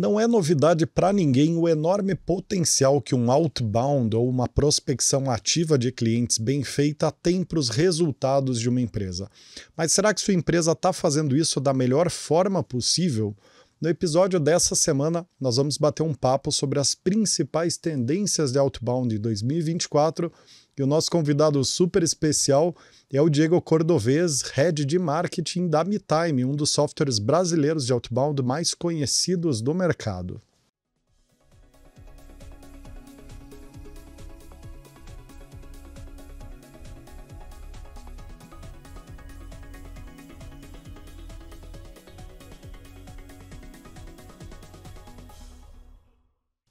Não é novidade para ninguém o enorme potencial que um outbound ou uma prospecção ativa de clientes bem feita tem para os resultados de uma empresa. Mas será que sua empresa está fazendo isso da melhor forma possível? No episódio dessa semana, nós vamos bater um papo sobre as principais tendências de outbound em 2024 e o nosso convidado super especial é o Diego Cordovez, head de marketing da MeTime, um dos softwares brasileiros de outbound mais conhecidos do mercado.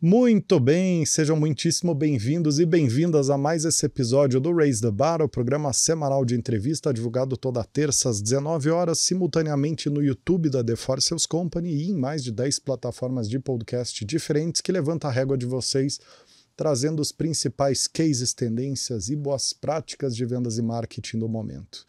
Muito bem, sejam muitíssimo bem-vindos e bem-vindas a mais esse episódio do Raise the Bar, o programa semanal de entrevista divulgado toda terça às 19 horas, simultaneamente no YouTube da The Forces Company e em mais de 10 plataformas de podcast diferentes que levanta a régua de vocês, trazendo os principais cases, tendências e boas práticas de vendas e marketing do momento.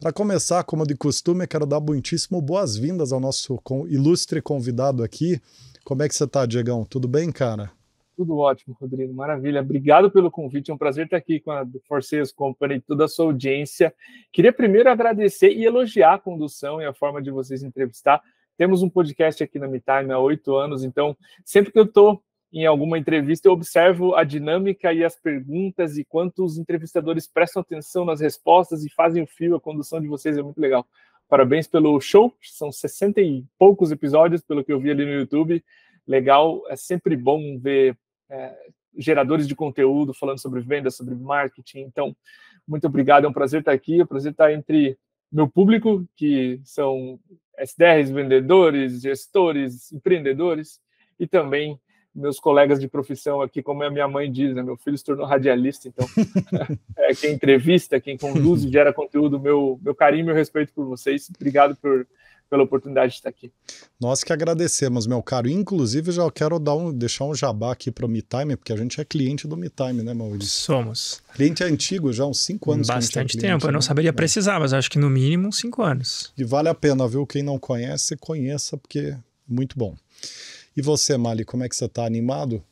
Para começar, como de costume, quero dar muitíssimo boas-vindas ao nosso ilustre convidado aqui, como é que você está, Diegão? Tudo bem, cara? Tudo ótimo, Rodrigo. Maravilha. Obrigado pelo convite. É um prazer estar aqui com a Forces Company e toda a sua audiência. Queria primeiro agradecer e elogiar a condução e a forma de vocês entrevistar. Temos um podcast aqui na MeTime há oito anos, então sempre que eu estou em alguma entrevista, eu observo a dinâmica e as perguntas e quanto os entrevistadores prestam atenção nas respostas e fazem o fio, a condução de vocês é muito legal. Parabéns pelo show, são 60 e poucos episódios, pelo que eu vi ali no YouTube. Legal, é sempre bom ver é, geradores de conteúdo falando sobre vendas, sobre marketing. Então, muito obrigado, é um prazer estar aqui, é um prazer estar entre meu público, que são SDRs, vendedores, gestores, empreendedores, e também meus colegas de profissão aqui, como a minha mãe diz, né? meu filho se tornou radialista, então é, é, quem entrevista, quem conduz, gera conteúdo, meu, meu carinho e meu respeito por vocês. Obrigado por, pela oportunidade de estar aqui. Nós que agradecemos, meu caro. Inclusive, já quero dar um, deixar um jabá aqui para o MeTime, porque a gente é cliente do MeTime, né, Maurício? Somos. Cliente antigo, já uns 5 anos. É Bastante é cliente, tempo. Né? Eu não né? saberia é. precisar, mas acho que no mínimo 5 anos. E vale a pena, viu? Quem não conhece, conheça, porque é muito bom. E você, Mali, como é que você está animado?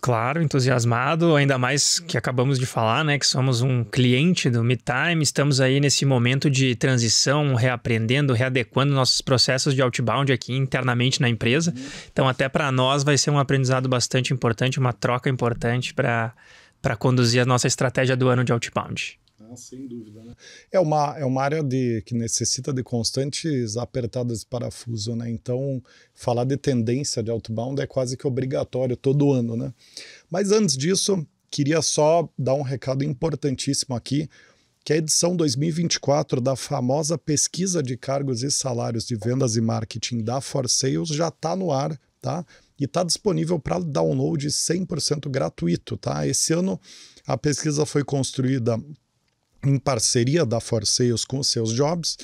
Claro, entusiasmado, ainda mais que acabamos de falar, né, que somos um cliente do MeTime, estamos aí nesse momento de transição, reaprendendo, readequando nossos processos de outbound aqui internamente na empresa. Então, até para nós vai ser um aprendizado bastante importante, uma troca importante para conduzir a nossa estratégia do ano de outbound. Né? sem dúvida, né? É uma, é uma área de, que necessita de constantes apertadas de parafuso, né? Então, falar de tendência de outbound é quase que obrigatório todo ano, né? Mas antes disso, queria só dar um recado importantíssimo aqui, que é a edição 2024 da famosa pesquisa de cargos e salários de vendas e marketing da For Sales já está no ar, tá? E está disponível para download 100% gratuito, tá? Esse ano a pesquisa foi construída em parceria da Forceios com os seus jobs,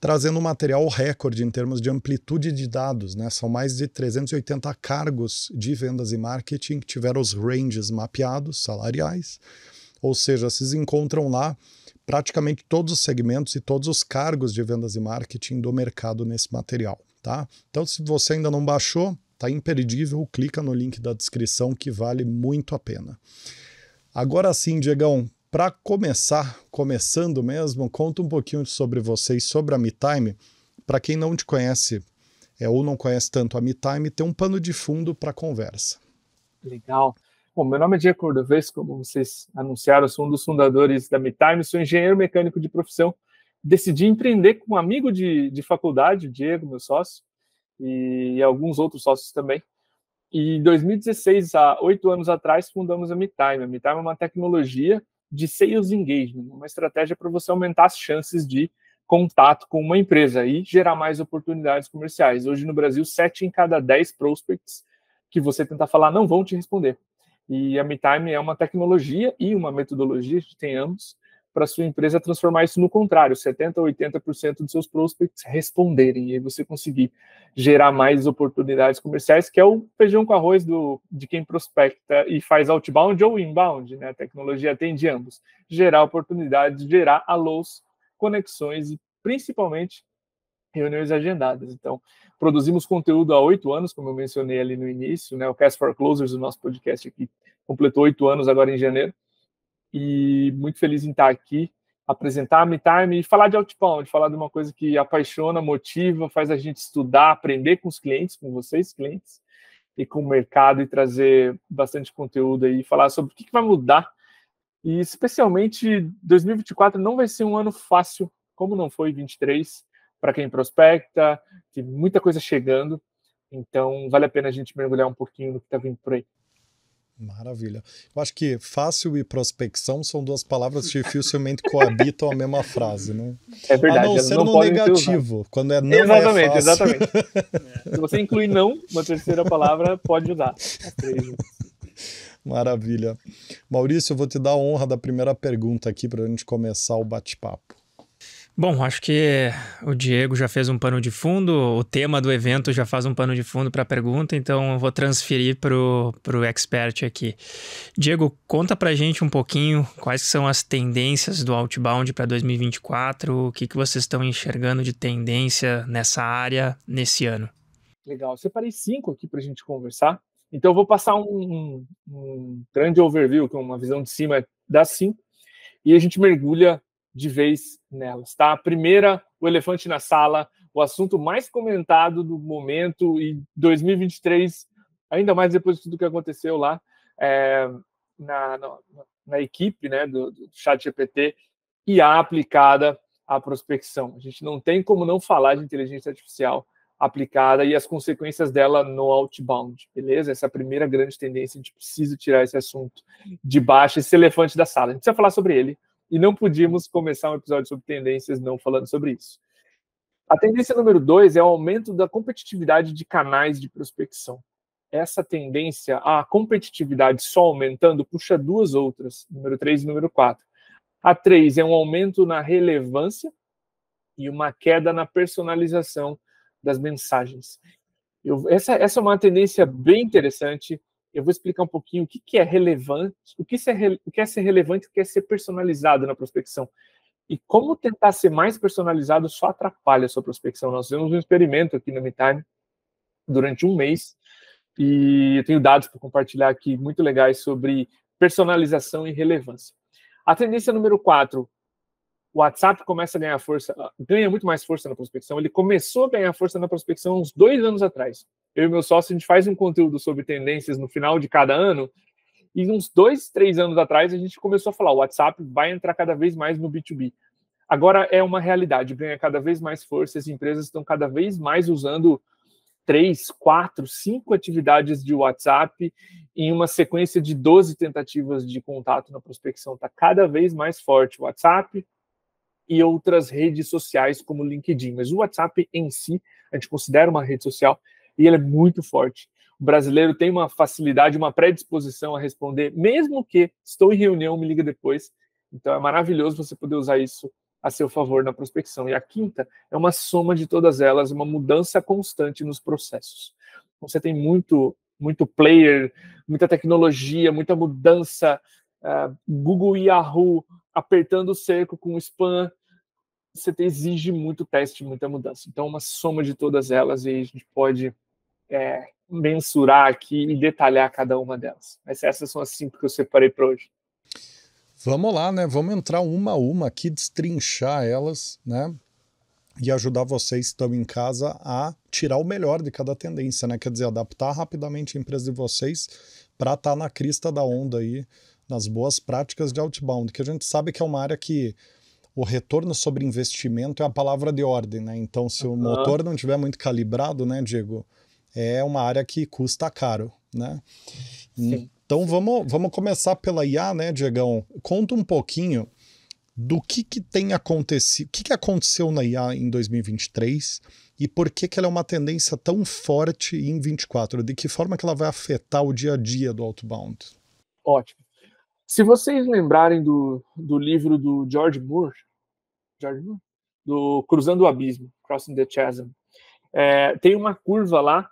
trazendo um material recorde em termos de amplitude de dados. Né? São mais de 380 cargos de vendas e marketing que tiveram os ranges mapeados, salariais. Ou seja, vocês encontram lá praticamente todos os segmentos e todos os cargos de vendas e marketing do mercado nesse material. Tá? Então, se você ainda não baixou, está imperdível, clica no link da descrição que vale muito a pena. Agora sim, Diegão, para começar, começando mesmo, conta um pouquinho sobre vocês, sobre a MeTime. Para quem não te conhece é, ou não conhece tanto a MeTime, tem um pano de fundo para a conversa. Legal. Bom, meu nome é Diego Cordovez, como vocês anunciaram, sou um dos fundadores da MeTime, sou engenheiro mecânico de profissão. Decidi empreender com um amigo de, de faculdade, Diego, meu sócio, e, e alguns outros sócios também. E em 2016, há oito anos atrás, fundamos a MeTime. A MeTime é uma tecnologia de sales engagement, uma estratégia para você aumentar as chances de contato com uma empresa e gerar mais oportunidades comerciais. Hoje no Brasil, 7 em cada 10 prospects que você tentar falar não vão te responder. E a MeTime é uma tecnologia e uma metodologia, a gente tem ambos, para sua empresa transformar isso no contrário, 70% ou 80% dos seus prospects responderem, e aí você conseguir gerar mais oportunidades comerciais, que é o feijão com arroz do, de quem prospecta e faz outbound ou inbound, né? A tecnologia atende ambos. Gerar oportunidades, gerar alôs, conexões e principalmente reuniões agendadas. Então, produzimos conteúdo há oito anos, como eu mencionei ali no início, né? O Cast for Closers, o nosso podcast aqui, completou oito anos agora em janeiro e muito feliz em estar aqui, apresentar a MeTime e falar de outbound, falar de uma coisa que apaixona, motiva, faz a gente estudar, aprender com os clientes, com vocês, clientes, e com o mercado e trazer bastante conteúdo aí, falar sobre o que, vai mudar. E especialmente 2024 não vai ser um ano fácil, como não foi 23, para quem prospecta, tem muita coisa chegando. Então, vale a pena a gente mergulhar um pouquinho no que está vindo por aí. Maravilha. Eu acho que fácil e prospecção são duas palavras que dificilmente coabitam a mesma frase, né? É verdade. A não ser não no negativo, quando é não Exatamente, é exatamente. Se você inclui não, uma terceira palavra pode ajudar. Maravilha. Maurício, eu vou te dar a honra da primeira pergunta aqui para a gente começar o bate-papo. Bom, acho que o Diego já fez um pano de fundo, o tema do evento já faz um pano de fundo para a pergunta, então eu vou transferir para o expert aqui. Diego, conta para gente um pouquinho quais são as tendências do outbound para 2024, o que, que vocês estão enxergando de tendência nessa área nesse ano. Legal, separei cinco aqui para a gente conversar. Então eu vou passar um, um, um grande overview, é uma visão de cima das cinco, e a gente mergulha de vez nelas, tá? A primeira, o elefante na sala, o assunto mais comentado do momento e 2023, ainda mais depois de tudo que aconteceu lá é, na, na, na, equipe, né, do, do Chat GPT e a aplicada à prospecção. A gente não tem como não falar de inteligência artificial aplicada e as consequências dela no outbound, beleza? Essa é a primeira grande tendência, a gente precisa tirar esse assunto de baixo, esse elefante da sala. A gente precisa falar sobre ele e não podíamos começar um episódio sobre tendências não falando sobre isso. A tendência número dois é o aumento da competitividade de canais de prospecção. Essa tendência a competitividade só aumentando puxa duas outras, número três e número quatro. A três é um aumento na relevância e uma queda na personalização das mensagens. Eu, essa, essa é uma tendência bem interessante eu vou explicar um pouquinho o que, que é relevante, o que, é, o que é ser relevante, o que é ser personalizado na prospecção. E como tentar ser mais personalizado só atrapalha a sua prospecção. Nós fizemos um experimento aqui na MeTime durante um mês e eu tenho dados para compartilhar aqui muito legais sobre personalização e relevância. A tendência número 4, o WhatsApp começa a ganhar força, ah, ganha muito mais força na prospecção. Ele começou a ganhar força na prospecção uns dois anos atrás. Eu e meu sócio, a gente faz um conteúdo sobre tendências no final de cada ano. E uns dois, três anos atrás, a gente começou a falar: o WhatsApp vai entrar cada vez mais no B2B. Agora é uma realidade, ganha cada vez mais força, as empresas estão cada vez mais usando três, quatro, cinco atividades de WhatsApp em uma sequência de 12 tentativas de contato na prospecção. Está cada vez mais forte o WhatsApp, e outras redes sociais como o LinkedIn. Mas o WhatsApp em si, a gente considera uma rede social e ele é muito forte. O brasileiro tem uma facilidade, uma predisposição a responder, mesmo que estou em reunião, me liga depois. Então é maravilhoso você poder usar isso a seu favor na prospecção. E a quinta é uma soma de todas elas, uma mudança constante nos processos. Então, você tem muito, muito player, muita tecnologia, muita mudança, uh, Google Yahoo, apertando o cerco com o spam, você exige muito teste, muita mudança. Então, uma soma de todas elas e a gente pode é, mensurar aqui e detalhar cada uma delas. Mas essas são as cinco que eu separei para hoje. Vamos lá, né? Vamos entrar uma a uma aqui, destrinchar elas, né? E ajudar vocês que estão em casa a tirar o melhor de cada tendência, né? Quer dizer, adaptar rapidamente a empresa de vocês para estar tá na crista da onda aí nas boas práticas de outbound, que a gente sabe que é uma área que o retorno sobre investimento é a palavra de ordem, né? Então, se uhum. o motor não tiver muito calibrado, né, Diego, é uma área que custa caro, né? Sim. Então, vamos, vamos começar pela IA, né, Diegão? Conta um pouquinho do que, que tem acontecido, o que, que aconteceu na IA em 2023 e por que, que ela é uma tendência tão forte em 2024? De que forma que ela vai afetar o dia a dia do outbound? Ótimo. Se vocês lembrarem do, do livro do George Moore, George Moore, do Cruzando o Abismo, Crossing the Chasm, é, tem uma curva lá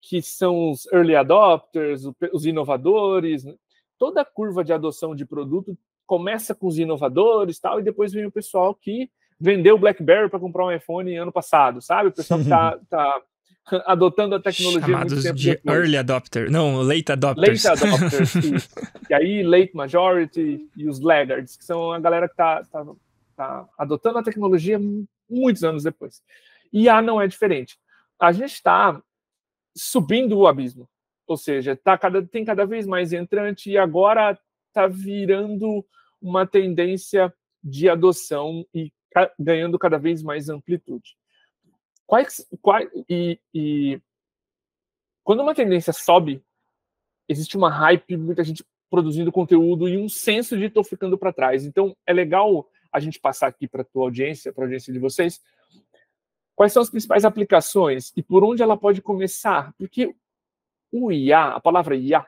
que são os early adopters, os inovadores. Né? Toda curva de adoção de produto começa com os inovadores tal, e depois vem o pessoal que vendeu o BlackBerry para comprar um iPhone ano passado, sabe? O pessoal que está tá, tá adotando a tecnologia Chamados muito tempo de depois. early adopter, não, late adopters. Late adopters, E aí late majority e os laggards, que são a galera que está tá, tá adotando a tecnologia muitos anos depois. E a não é diferente. A gente está subindo o abismo, ou seja, tá cada, tem cada vez mais entrante e agora está virando uma tendência de adoção e ganhando cada vez mais amplitude. Quais, quais e, e quando uma tendência sobe, existe uma hype, muita gente produzindo conteúdo e um senso de estou ficando para trás. Então é legal a gente passar aqui para tua audiência, para a audiência de vocês, quais são as principais aplicações e por onde ela pode começar, porque o IA, a palavra IA,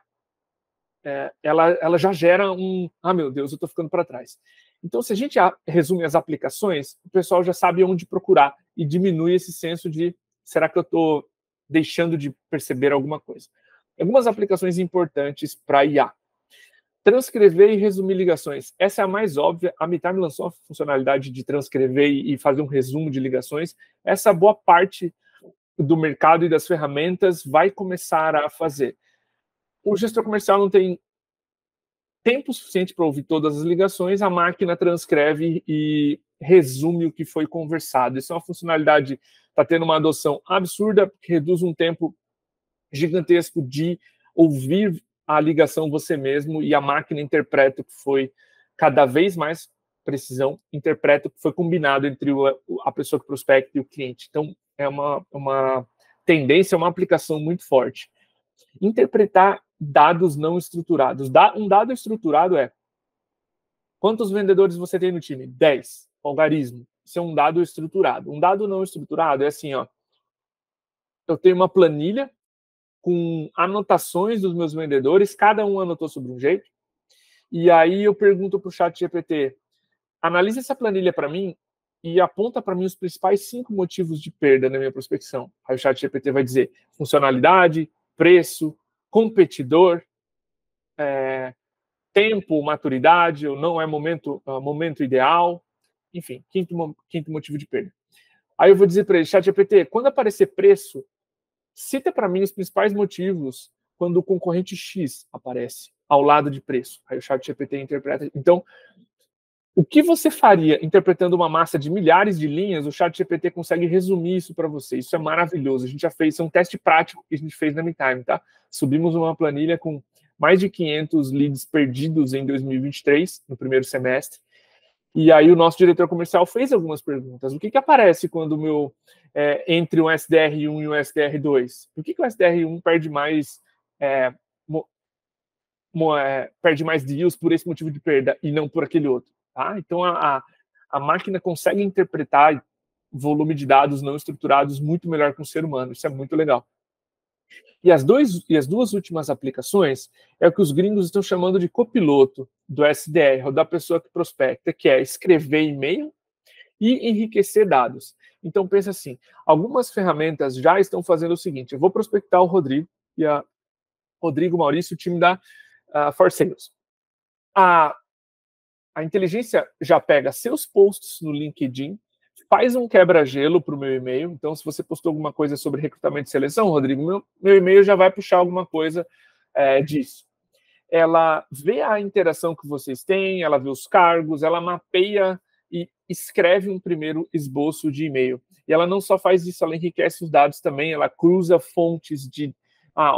é, ela, ela já gera um, ah meu Deus, eu estou ficando para trás. Então se a gente resume as aplicações, o pessoal já sabe onde procurar e diminui esse senso de será que eu estou deixando de perceber alguma coisa. Algumas aplicações importantes para IA. Transcrever e resumir ligações. Essa é a mais óbvia. A MeTime lançou a funcionalidade de transcrever e fazer um resumo de ligações. Essa boa parte do mercado e das ferramentas vai começar a fazer. O gestor comercial não tem tempo suficiente para ouvir todas as ligações, a máquina transcreve e resume o que foi conversado. Isso é uma funcionalidade está tendo uma adoção absurda, porque reduz um tempo gigantesco de ouvir a ligação você mesmo e a máquina interpreta o que foi cada vez mais precisão, interpreta o que foi combinado entre a pessoa que prospecta e o cliente. Então, é uma, uma tendência, é uma aplicação muito forte. Interpretar dados não estruturados. Um dado estruturado é quantos vendedores você tem no time? 10 algarismo. Isso é um dado estruturado. Um dado não estruturado é assim, ó. Eu tenho uma planilha com anotações dos meus vendedores, cada um anotou sobre um jeito. E aí eu pergunto para o chat GPT, analisa essa planilha para mim e aponta para mim os principais cinco motivos de perda na minha prospecção. Aí o chat GPT vai dizer funcionalidade, preço, competidor, é, tempo, maturidade, ou não é momento, ah, momento ideal, enfim, quinto, quinto motivo de perda. Aí eu vou dizer para ele, chat GPT, quando aparecer preço, cita para mim os principais motivos quando o concorrente X aparece ao lado de preço. Aí o chat GPT interpreta. Então, o que você faria interpretando uma massa de milhares de linhas? O chat GPT consegue resumir isso para você. Isso é maravilhoso. A gente já fez, isso é um teste prático que a gente fez na MeTime, tá? Subimos uma planilha com mais de 500 leads perdidos em 2023, no primeiro semestre, e aí o nosso diretor comercial fez algumas perguntas. O que, que aparece quando o meu é, entre um SDR1 e um SDR2? Por que, que o SDR1 perde mais é, mo, mo, é, perde mais deals por esse motivo de perda e não por aquele outro? Tá? Então a, a, a máquina consegue interpretar volume de dados não estruturados muito melhor que o um ser humano. Isso é muito legal. E as, dois, e as duas últimas aplicações é o que os gringos estão chamando de copiloto do SDR, ou da pessoa que prospecta, que é escrever e-mail e enriquecer dados. Então, pensa assim: algumas ferramentas já estão fazendo o seguinte, eu vou prospectar o Rodrigo e a Rodrigo Maurício, o time da uh, For Sales. A, a inteligência já pega seus posts no LinkedIn, faz um quebra-gelo para o meu e-mail. Então, se você postou alguma coisa sobre recrutamento e seleção, Rodrigo, meu, meu e-mail já vai puxar alguma coisa é, disso. Ela vê a interação que vocês têm, ela vê os cargos, ela mapeia e escreve um primeiro esboço de e-mail. E ela não só faz isso, ela enriquece os dados também, ela cruza fontes de ah,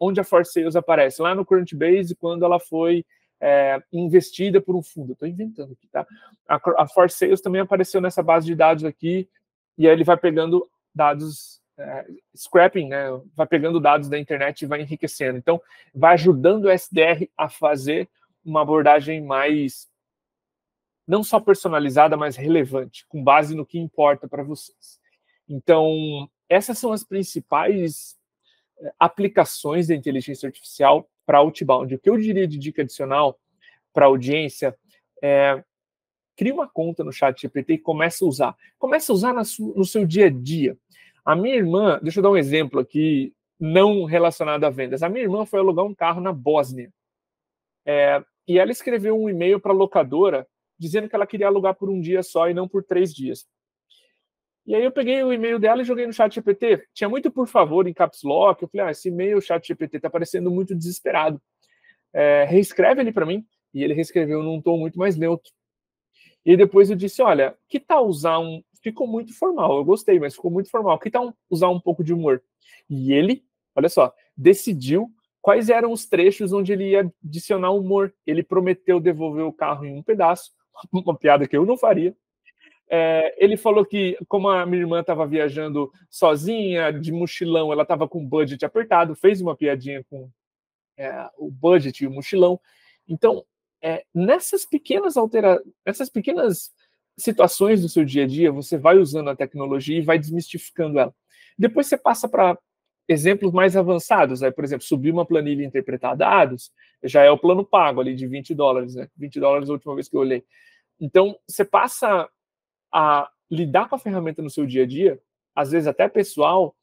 onde a Force Sales aparece. Lá no Crunchbase, quando ela foi é, investida por um fundo. Estou inventando aqui, tá? A, a Force Sales também apareceu nessa base de dados aqui, e aí ele vai pegando dados, é, scrapping, né? Vai pegando dados da internet e vai enriquecendo. Então, vai ajudando o SDR a fazer uma abordagem mais não só personalizada, mas relevante, com base no que importa para vocês. Então, essas são as principais é, aplicações da inteligência artificial para outbound. O que eu diria de dica adicional para audiência é cria uma conta no chat GPT e começa a usar. Começa a usar no seu dia a dia. A minha irmã, deixa eu dar um exemplo aqui, não relacionado a vendas. A minha irmã foi alugar um carro na Bósnia. É, e ela escreveu um e-mail para a locadora dizendo que ela queria alugar por um dia só e não por três dias. E aí eu peguei o e-mail dela e joguei no chat GPT. Tinha muito por favor em caps lock. Eu falei, ah, esse e-mail chat GPT tá parecendo muito desesperado. É, reescreve ele para mim. E ele reescreveu num tom muito mais neutro. E depois eu disse, olha, que tal usar um... Ficou muito formal, eu gostei, mas ficou muito formal. Que tal usar um pouco de humor? E ele, olha só, decidiu quais eram os trechos onde ele ia adicionar humor. Ele prometeu devolver o carro em um pedaço, uma piada que eu não faria, é, ele falou que, como a minha irmã estava viajando sozinha, de mochilão, ela estava com o budget apertado, fez uma piadinha com é, o budget e o mochilão. Então, é, nessas pequenas altera... nessas pequenas situações do seu dia a dia, você vai usando a tecnologia e vai desmistificando ela. Depois você passa para exemplos mais avançados, aí né? por exemplo, subir uma planilha e interpretar dados, já é o plano pago ali de 20 dólares, né? 20 dólares a última vez que eu olhei. Então, você passa a lidar com a ferramenta no seu dia a dia, às vezes até pessoal,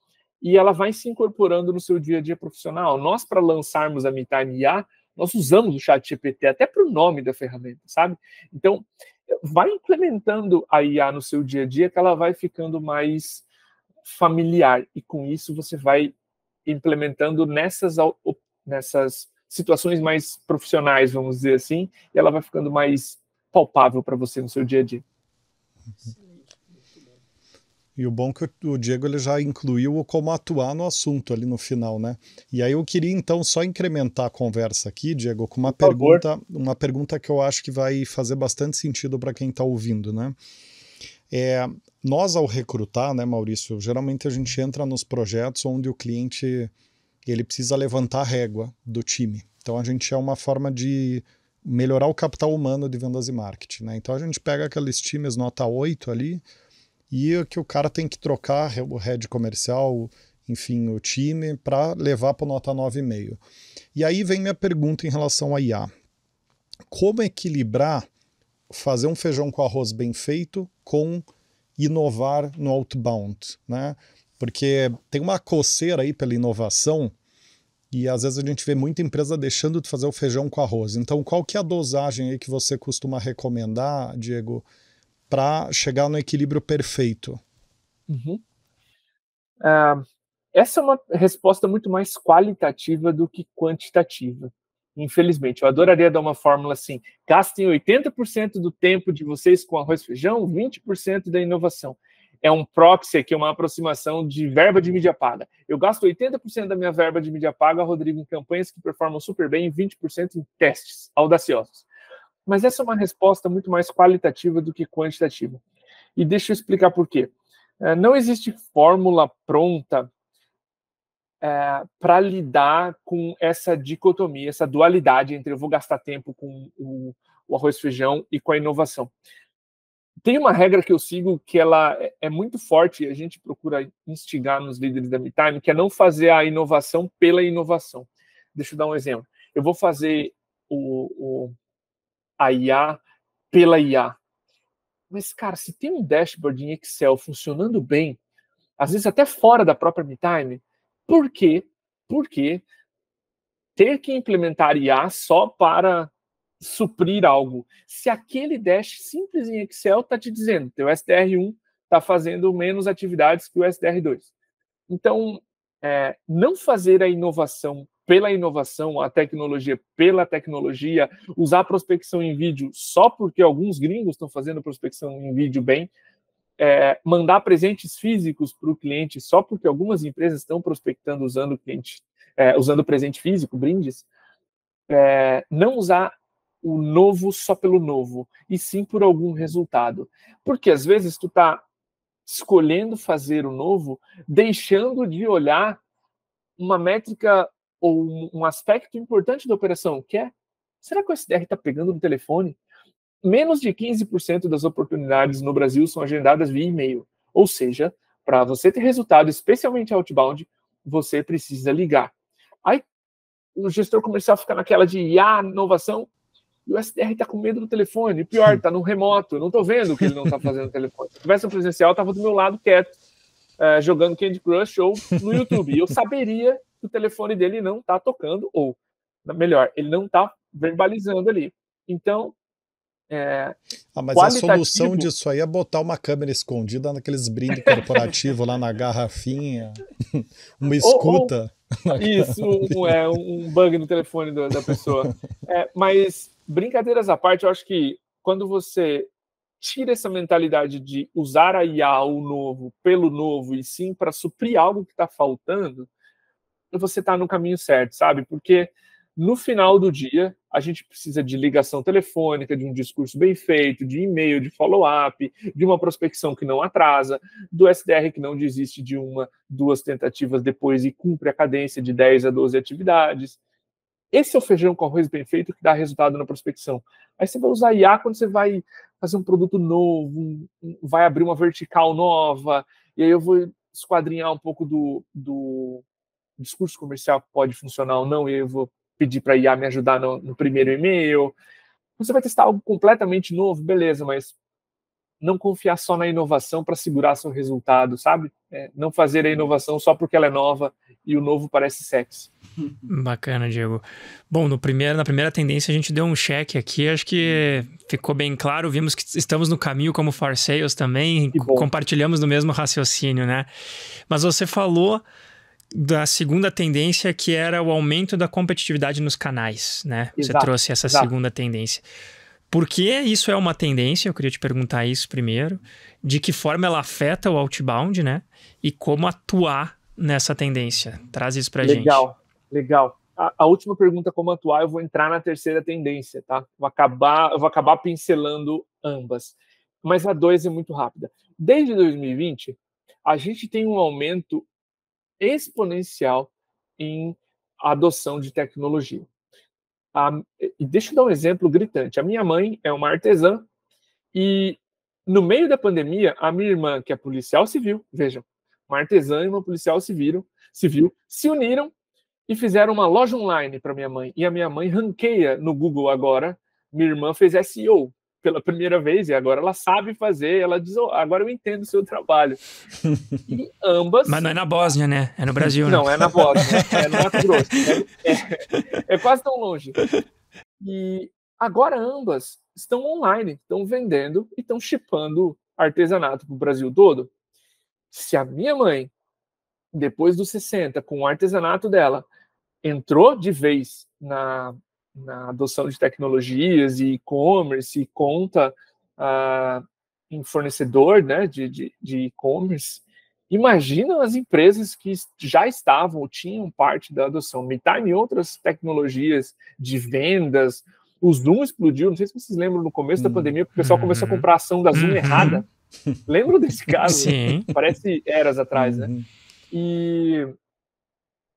e ela vai se incorporando no seu dia a dia profissional. Nós, para lançarmos a MeTime IA, nós usamos o chat GPT até para o nome da ferramenta, sabe? Então, vai implementando a IA no seu dia a dia que ela vai ficando mais familiar. E com isso, você vai implementando nessas, nessas situações mais profissionais, vamos dizer assim, e ela vai ficando mais palpável para você no seu dia a dia. E o bom é que o Diego ele já incluiu o como atuar no assunto ali no final, né? E aí eu queria então só incrementar a conversa aqui, Diego, com uma pergunta, uma pergunta que eu acho que vai fazer bastante sentido para quem está ouvindo, né? É, nós ao recrutar, né, Maurício, geralmente a gente entra nos projetos onde o cliente ele precisa levantar a régua do time. Então a gente é uma forma de melhorar o capital humano de vendas e marketing. Né? Então a gente pega aqueles times nota 8 ali e é que o cara tem que trocar o head comercial, enfim, o time, para levar para nota 9,5. E aí vem minha pergunta em relação a IA. Como equilibrar fazer um feijão com arroz bem feito com inovar no outbound, né? Porque tem uma coceira aí pela inovação e às vezes a gente vê muita empresa deixando de fazer o feijão com arroz. Então, qual que é a dosagem aí que você costuma recomendar, Diego, para chegar no equilíbrio perfeito? Uhum. Uh, essa é uma resposta muito mais qualitativa do que quantitativa. Infelizmente, eu adoraria dar uma fórmula assim: gastem 80% do tempo de vocês com arroz e feijão, 20% da inovação é um proxy aqui, é uma aproximação de verba de mídia paga. Eu gasto 80% da minha verba de mídia paga, Rodrigo, em campanhas que performam super bem e 20% em testes audaciosos. Mas essa é uma resposta muito mais qualitativa do que quantitativa. E deixa eu explicar por quê. É, não existe fórmula pronta é, para lidar com essa dicotomia, essa dualidade entre eu vou gastar tempo com o, o arroz e feijão e com a inovação tem uma regra que eu sigo que ela é, é muito forte e a gente procura instigar nos líderes da MeTime, que é não fazer a inovação pela inovação. Deixa eu dar um exemplo. Eu vou fazer o, o a IA pela IA. Mas, cara, se tem um dashboard em Excel funcionando bem, às vezes até fora da própria MeTime, por quê? Por quê? Ter que implementar IA só para suprir algo. Se aquele dash simples em Excel está te dizendo, que o SDR1 está fazendo menos atividades que o SDR2. Então, é, não fazer a inovação pela inovação, a tecnologia pela tecnologia, usar prospecção em vídeo só porque alguns gringos estão fazendo prospecção em vídeo bem, é, mandar presentes físicos para o cliente só porque algumas empresas estão prospectando usando cliente, é, usando presente físico, brindes, é, não usar o novo só pelo novo, e sim por algum resultado. Porque às vezes tu tá escolhendo fazer o novo, deixando de olhar uma métrica ou um aspecto importante da operação, que é será que o SDR está pegando no telefone? Menos de 15% das oportunidades no Brasil são agendadas via e-mail. Ou seja, para você ter resultado, especialmente outbound, você precisa ligar. Aí o gestor comercial fica naquela de ah, inovação, e o SDR está com medo do telefone. E pior, está no remoto. Não estou vendo o que ele não está fazendo no telefone. Se tivesse um presencial, estava do meu lado quieto, uh, jogando Candy Crush ou no YouTube. E eu saberia que o telefone dele não está tocando, ou melhor, ele não está verbalizando ali. Então, é, ah, mas qualitativo... a solução disso aí é botar uma câmera escondida naqueles brindes corporativos lá na garrafinha, uma escuta. Ou, ou... isso, um, é um bug no telefone do, da pessoa. É, mas brincadeiras à parte, eu acho que quando você tira essa mentalidade de usar a IA o novo pelo novo e sim para suprir algo que está faltando, você está no caminho certo, sabe? Porque no final do dia a gente precisa de ligação telefônica, de um discurso bem feito, de e-mail, de follow-up, de uma prospecção que não atrasa, do SDR que não desiste de uma, duas tentativas depois e cumpre a cadência de 10 a 12 atividades. Esse é o feijão com arroz bem feito que dá resultado na prospecção. Aí você vai usar IA quando você vai fazer um produto novo, um, um, vai abrir uma vertical nova, e aí eu vou esquadrinhar um pouco do, do discurso comercial que pode funcionar ou não, e eu vou pedir para IA me ajudar no, no primeiro e-mail. Você vai testar algo completamente novo, beleza, mas não confiar só na inovação para segurar seu resultado, sabe? É, não fazer a inovação só porque ela é nova e o novo parece sexy. Bacana, Diego. Bom, no primeiro, na primeira tendência a gente deu um cheque aqui, acho que ficou bem claro, vimos que estamos no caminho como Far sales também, compartilhamos no mesmo raciocínio, né? Mas você falou da segunda tendência que era o aumento da competitividade nos canais, né? Exato, você trouxe essa exato. segunda tendência. Por que isso é uma tendência? Eu queria te perguntar isso primeiro. De que forma ela afeta o outbound, né? E como atuar nessa tendência? Traz isso pra legal, gente. Legal, legal. A, última pergunta, como atuar, eu vou entrar na terceira tendência, tá? Vou acabar, eu vou acabar pincelando ambas. Mas a dois é muito rápida. Desde 2020, a gente tem um aumento exponencial em adoção de tecnologia. A, e deixa eu dar um exemplo gritante. A minha mãe é uma artesã e no meio da pandemia, a minha irmã, que é policial civil, vejam, uma artesã e uma policial civil, civil se uniram e fizeram uma loja online para minha mãe. E a minha mãe ranqueia no Google agora. Minha irmã fez SEO, pela primeira vez e agora ela sabe fazer. Ela diz: oh, agora eu entendo o seu trabalho. E ambas. Mas não é na Bósnia, né? É no Brasil. Né? Não, né? é na Bósnia. É no Mato Grosso. É, é, é quase tão longe. E agora ambas estão online, estão vendendo e estão chipando artesanato para o Brasil todo. Se a minha mãe, depois dos 60, com o artesanato dela, entrou de vez na, na adoção de tecnologias e e-commerce, e conta ah, em fornecedor né, de e-commerce, imagina as empresas que já estavam ou tinham parte da adoção MeTime tá e outras tecnologias de vendas. O Zoom explodiu, não sei se vocês lembram, no começo da hum, pandemia, o pessoal começou a uhum. comprar a ação da Zoom errada. Uhum. Lembro desse caso? Sim. Parece eras atrás, né? Uhum. E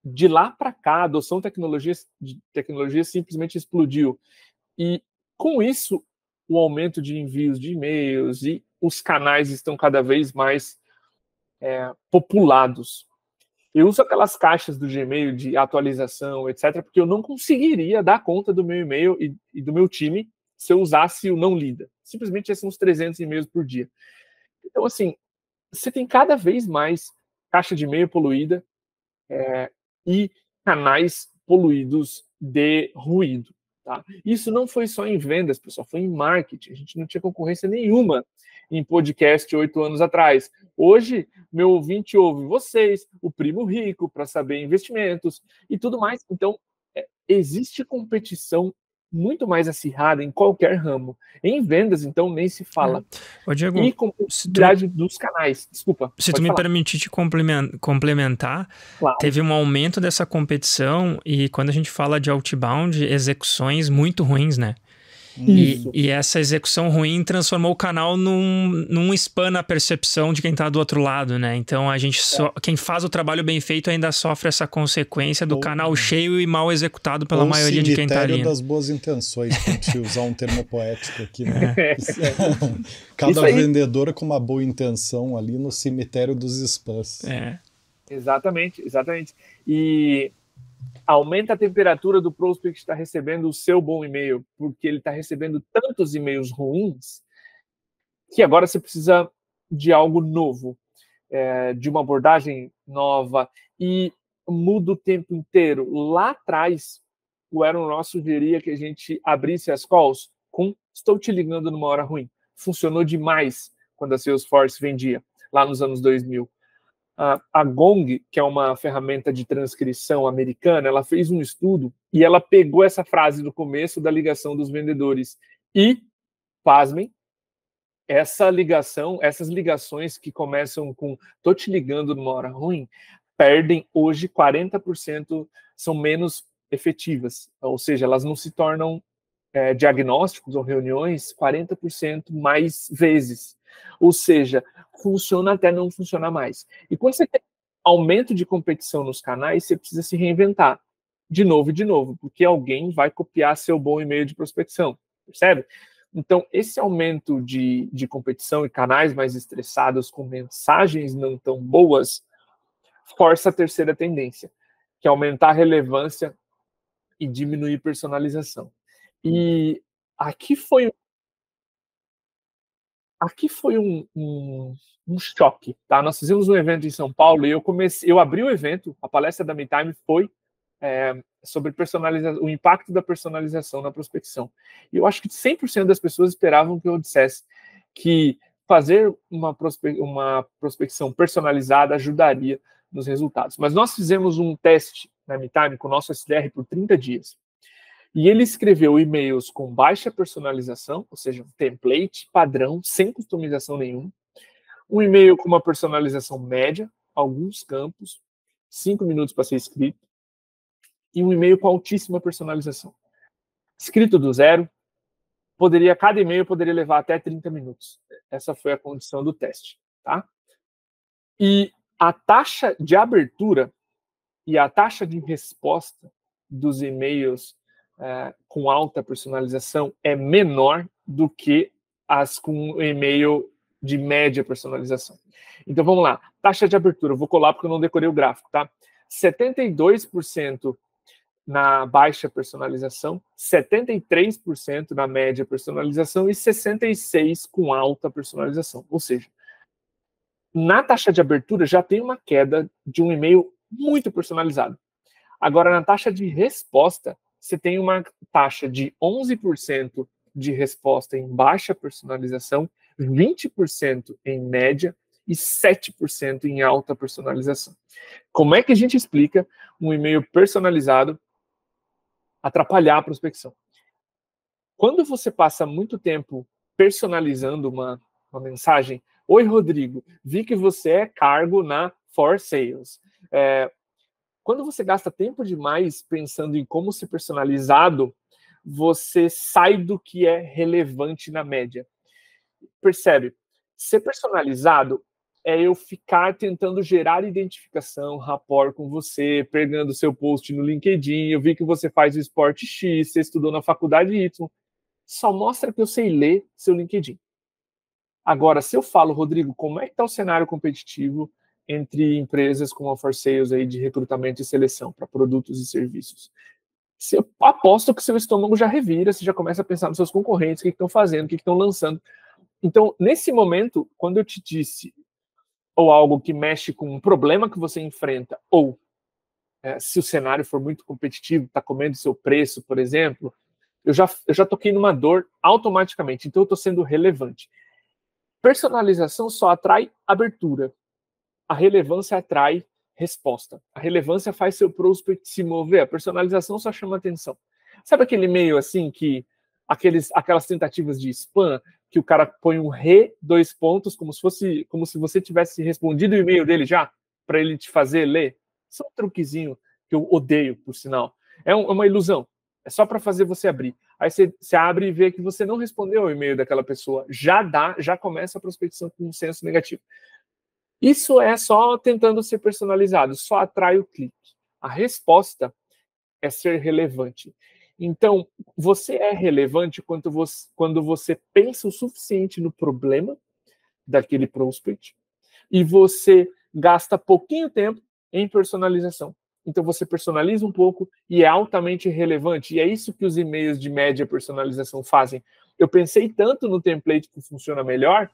de lá para cá, a adoção de tecnologias, de tecnologia simplesmente explodiu. E com isso, o aumento de envios de e-mails e os canais estão cada vez mais é, populados. Eu uso aquelas caixas do Gmail de atualização, etc., porque eu não conseguiria dar conta do meu e-mail e, e do meu time se eu usasse o não lida. Simplesmente são uns 300 e-mails por dia. Então, assim, você tem cada vez mais caixa de e-mail poluída, é, e canais poluídos de ruído. Tá? Isso não foi só em vendas, pessoal, foi em marketing. A gente não tinha concorrência nenhuma em podcast oito anos atrás. Hoje, meu ouvinte ouve vocês, o primo rico, para saber investimentos e tudo mais. Então, é, existe competição muito mais acirrada em qualquer ramo. Em vendas, então, nem se fala. É. Ô, Diego, e com tu... dos canais. Desculpa. Se tu falar. me permitir te complementar, claro. teve um aumento dessa competição e quando a gente fala de outbound, execuções muito ruins, né? E, e, essa execução ruim transformou o canal num, num spam na percepção de quem está do outro lado, né? Então a gente só. É. Quem faz o trabalho bem feito ainda sofre essa consequência do Ou, canal cheio e mal executado pela maioria de quem está ali. Né? das boas intenções, se usar um termo poético aqui, né? É. Cada vendedora com uma boa intenção ali no cemitério dos spams. É. Exatamente, exatamente. E aumenta a temperatura do prospect que está recebendo o seu bom e-mail, porque ele está recebendo tantos e-mails ruins que agora você precisa de algo novo, é, de uma abordagem nova e muda o tempo inteiro. Lá atrás, o Aaron Ross sugeria que a gente abrisse as calls com estou te ligando numa hora ruim. Funcionou demais quando a Salesforce vendia, lá nos anos 2000 a, a Gong, que é uma ferramenta de transcrição americana, ela fez um estudo e ela pegou essa frase do começo da ligação dos vendedores. E, pasmem, essa ligação, essas ligações que começam com tô te ligando numa hora ruim, perdem hoje 40%, são menos efetivas, ou seja, elas não se tornam é, diagnósticos ou reuniões 40% mais vezes. Ou seja, funciona até não funcionar mais. E quando você tem aumento de competição nos canais, você precisa se reinventar de novo e de novo, porque alguém vai copiar seu bom e-mail de prospecção, percebe? Então, esse aumento de, de competição e canais mais estressados com mensagens não tão boas força a terceira tendência, que é aumentar a relevância e diminuir personalização. E aqui foi aqui foi um, um, um, choque, tá? Nós fizemos um evento em São Paulo e eu comecei, eu abri o evento, a palestra da Midtime foi é, sobre personalização, o impacto da personalização na prospecção. E eu acho que 100% das pessoas esperavam que eu dissesse que fazer uma, prospe uma prospecção personalizada ajudaria nos resultados. Mas nós fizemos um teste na Midtime com o nosso SDR por 30 dias. E ele escreveu e-mails com baixa personalização, ou seja, um template padrão, sem customização nenhuma. Um e-mail com uma personalização média, alguns campos, cinco minutos para ser escrito. E um e-mail com altíssima personalização. Escrito do zero, poderia cada e-mail poderia levar até 30 minutos. Essa foi a condição do teste, tá? E a taxa de abertura e a taxa de resposta dos e-mails eh, com alta personalização é menor do que as com e-mail de média personalização. Então vamos lá, taxa de abertura, vou colar porque eu não decorei o gráfico, tá? 72% na baixa personalização, 73% na média personalização e 66% com alta personalização. Ou seja, na taxa de abertura já tem uma queda de um e-mail muito personalizado. Agora, na taxa de resposta, você tem uma taxa de 11% de resposta em baixa personalização, 20% em média e 7% em alta personalização. Como é que a gente explica um e-mail personalizado atrapalhar a prospecção? Quando você passa muito tempo personalizando uma, uma mensagem, Oi, Rodrigo, vi que você é cargo na For Sales. É, quando você gasta tempo demais pensando em como ser personalizado, você sai do que é relevante na média. Percebe? Ser personalizado é eu ficar tentando gerar identificação, rapport com você, pegando seu post no LinkedIn, eu vi que você faz o esporte X, você estudou na faculdade Y. Só mostra que eu sei ler seu LinkedIn. Agora, se eu falo, Rodrigo, como é que está o cenário competitivo? entre empresas como a For Sales aí de recrutamento e seleção para produtos e serviços. aposto que seu estômago já revira, você já começa a pensar nos seus concorrentes, o que estão fazendo, o que estão lançando. Então, nesse momento, quando eu te disse ou algo que mexe com um problema que você enfrenta, ou é, se o cenário for muito competitivo, está comendo seu preço, por exemplo, eu já, eu já toquei numa dor automaticamente, então eu estou sendo relevante. Personalização só atrai abertura a relevância atrai resposta. A relevância faz seu prospect se mover, a personalização só chama atenção. Sabe aquele e-mail assim que aqueles aquelas tentativas de spam que o cara põe um re dois pontos como se fosse como se você tivesse respondido o e-mail dele já para ele te fazer ler? São um truquezinho que eu odeio, por sinal. É, um, é uma ilusão. É só para fazer você abrir. Aí você, você, abre e vê que você não respondeu o e-mail daquela pessoa. Já dá, já começa a prospecção com um senso negativo. Isso é só tentando ser personalizado, só atrai o clique. A resposta é ser relevante. Então, você é relevante quando você, quando você pensa o suficiente no problema daquele prospect e você gasta pouquinho tempo em personalização. Então, você personaliza um pouco e é altamente relevante. E é isso que os e-mails de média personalização fazem. Eu pensei tanto no template que funciona melhor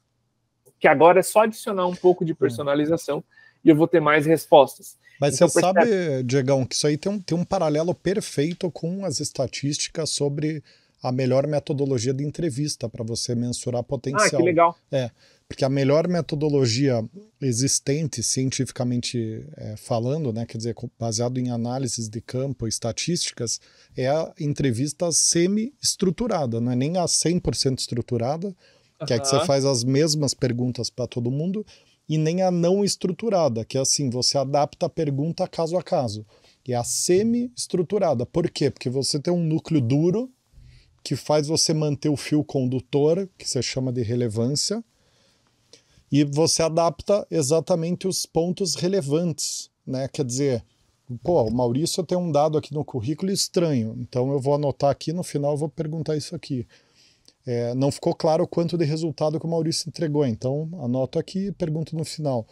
que agora é só adicionar um pouco de é. personalização e eu vou ter mais respostas. Mas então, você percebe... sabe, Diegão, que isso aí tem um, tem um paralelo perfeito com as estatísticas sobre a melhor metodologia de entrevista para você mensurar potencial. Ah, que legal. É, porque a melhor metodologia existente, cientificamente é, falando, né, quer dizer, baseado em análises de campo, estatísticas, é a entrevista semi-estruturada, não é nem a 100% estruturada, que é que você faz as mesmas perguntas para todo mundo, e nem a não estruturada, que é assim, você adapta a pergunta caso a caso. E é a semi-estruturada. Por quê? Porque você tem um núcleo duro que faz você manter o fio condutor, que você chama de relevância, e você adapta exatamente os pontos relevantes, né? Quer dizer, pô, o Maurício tem um dado aqui no currículo estranho, então eu vou anotar aqui no final, vou perguntar isso aqui. É, não ficou claro o quanto de resultado que o Maurício entregou, então anoto aqui e pergunto no final.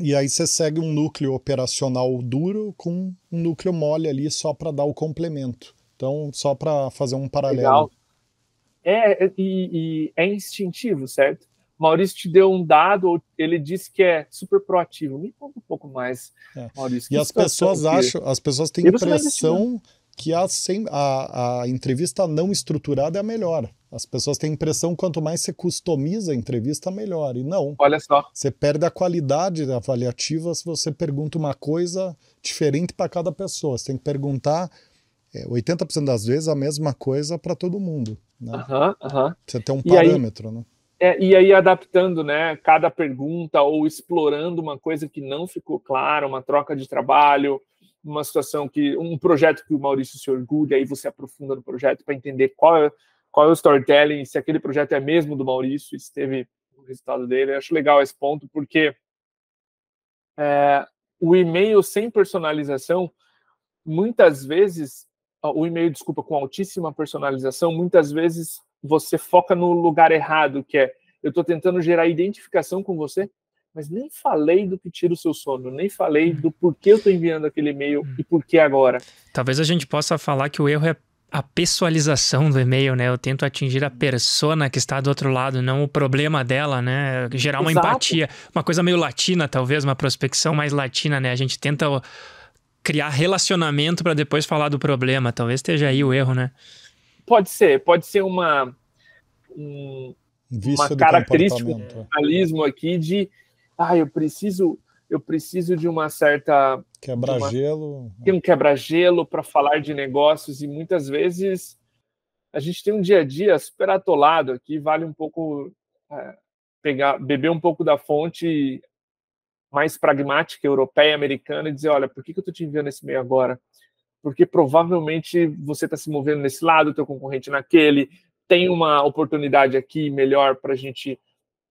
E aí você segue um núcleo operacional duro com um núcleo mole ali só para dar o complemento. Então, só para fazer um paralelo. Legal. É, é, e, e, é instintivo, certo? Maurício te deu um dado, ele disse que é super proativo. Me conta um pouco mais, é. Maurício. E as pessoas acham, as pessoas têm impressão que a, a, a entrevista não estruturada é a melhor. As pessoas têm a impressão quanto mais você customiza a entrevista, melhor. E não. Olha só. Você perde a qualidade avaliativa se você pergunta uma coisa diferente para cada pessoa. Você tem que perguntar é, 80% das vezes a mesma coisa para todo mundo. Né? Uhum, Você tem um parâmetro, aí, né? É, e aí adaptando, né, cada pergunta ou explorando uma coisa que não ficou clara, uma troca de trabalho, uma situação que um projeto que o Maurício se orgulha, aí você aprofunda no projeto para entender qual é qual é o storytelling, se aquele projeto é mesmo do Maurício, se teve o resultado dele. Eu acho legal esse ponto, porque é, o e-mail sem personalização, muitas vezes, o e-mail, desculpa, com altíssima personalização, muitas vezes você foca no lugar errado, que é eu estou tentando gerar identificação com você, mas nem falei do que tira o seu sono, nem falei hum. do porquê eu estou enviando aquele e-mail hum. e por que agora. Talvez a gente possa falar que o erro é a pessoalização do e-mail, né? Eu tento atingir a uhum. persona que está do outro lado, não o problema dela, né? Gerar uma Exato. empatia. Uma coisa meio latina, talvez, uma prospecção mais latina, né? A gente tenta criar relacionamento para depois falar do problema. Talvez esteja aí o erro, né? Pode ser, pode ser uma. Um, uma característica do jornalismo aqui de. Ah, eu preciso eu preciso de uma certa quebra-gelo, tem um quebra-gelo para falar de negócios e muitas vezes a gente tem um dia a dia super atolado aqui, vale um pouco é, pegar, beber um pouco da fonte mais pragmática europeia, americana e dizer, olha, por que, que eu estou te enviando esse meio agora? Porque provavelmente você está se movendo nesse lado, teu concorrente naquele, tem uma oportunidade aqui melhor para a gente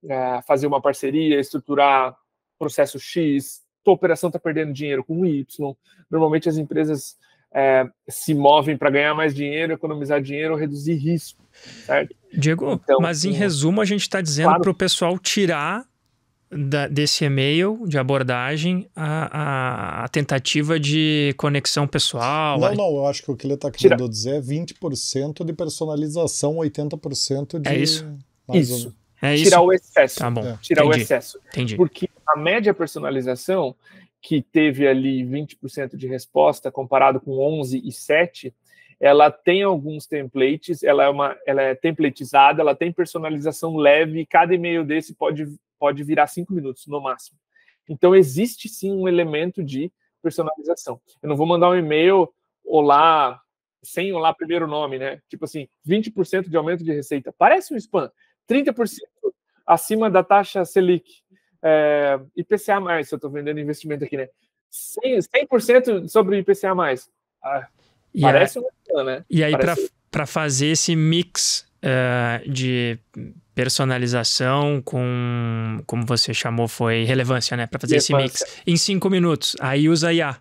é, fazer uma parceria, estruturar processo X, tua operação está perdendo dinheiro com Y. Normalmente as empresas é, se movem para ganhar mais dinheiro, economizar dinheiro, reduzir risco. Certo? Diego, então, mas em resumo a gente está dizendo para o pessoal tirar da, desse e-mail de abordagem a, a, a, tentativa de conexão pessoal. Não, a... não, eu acho que o que ele está querendo Tira. dizer é 20% de personalização, 80% de. É isso. isso. É Tirar isso. o excesso. Tá bom. É. Tirar Entendi. o excesso. Entendi. Porque a média personalização, que teve ali 20% de resposta, comparado com 11 e 7, ela tem alguns templates, ela é, uma, ela é templatizada, ela tem personalização leve, cada e-mail desse pode, pode virar 5 minutos no máximo. Então, existe sim um elemento de personalização. Eu não vou mandar um e-mail, olá, sem olá primeiro nome, né? Tipo assim, 20% de aumento de receita. Parece um spam. 30% acima da taxa Selic é, IPCA mais, se eu estou vendendo investimento aqui, né? 100%, 100 sobre IPCA mais. Ah, parece aí, uma né? E aí, parece... para fazer esse mix uh, de personalização com, como você chamou, foi relevância, né? Para fazer esse mix em cinco minutos. Aí usa IA,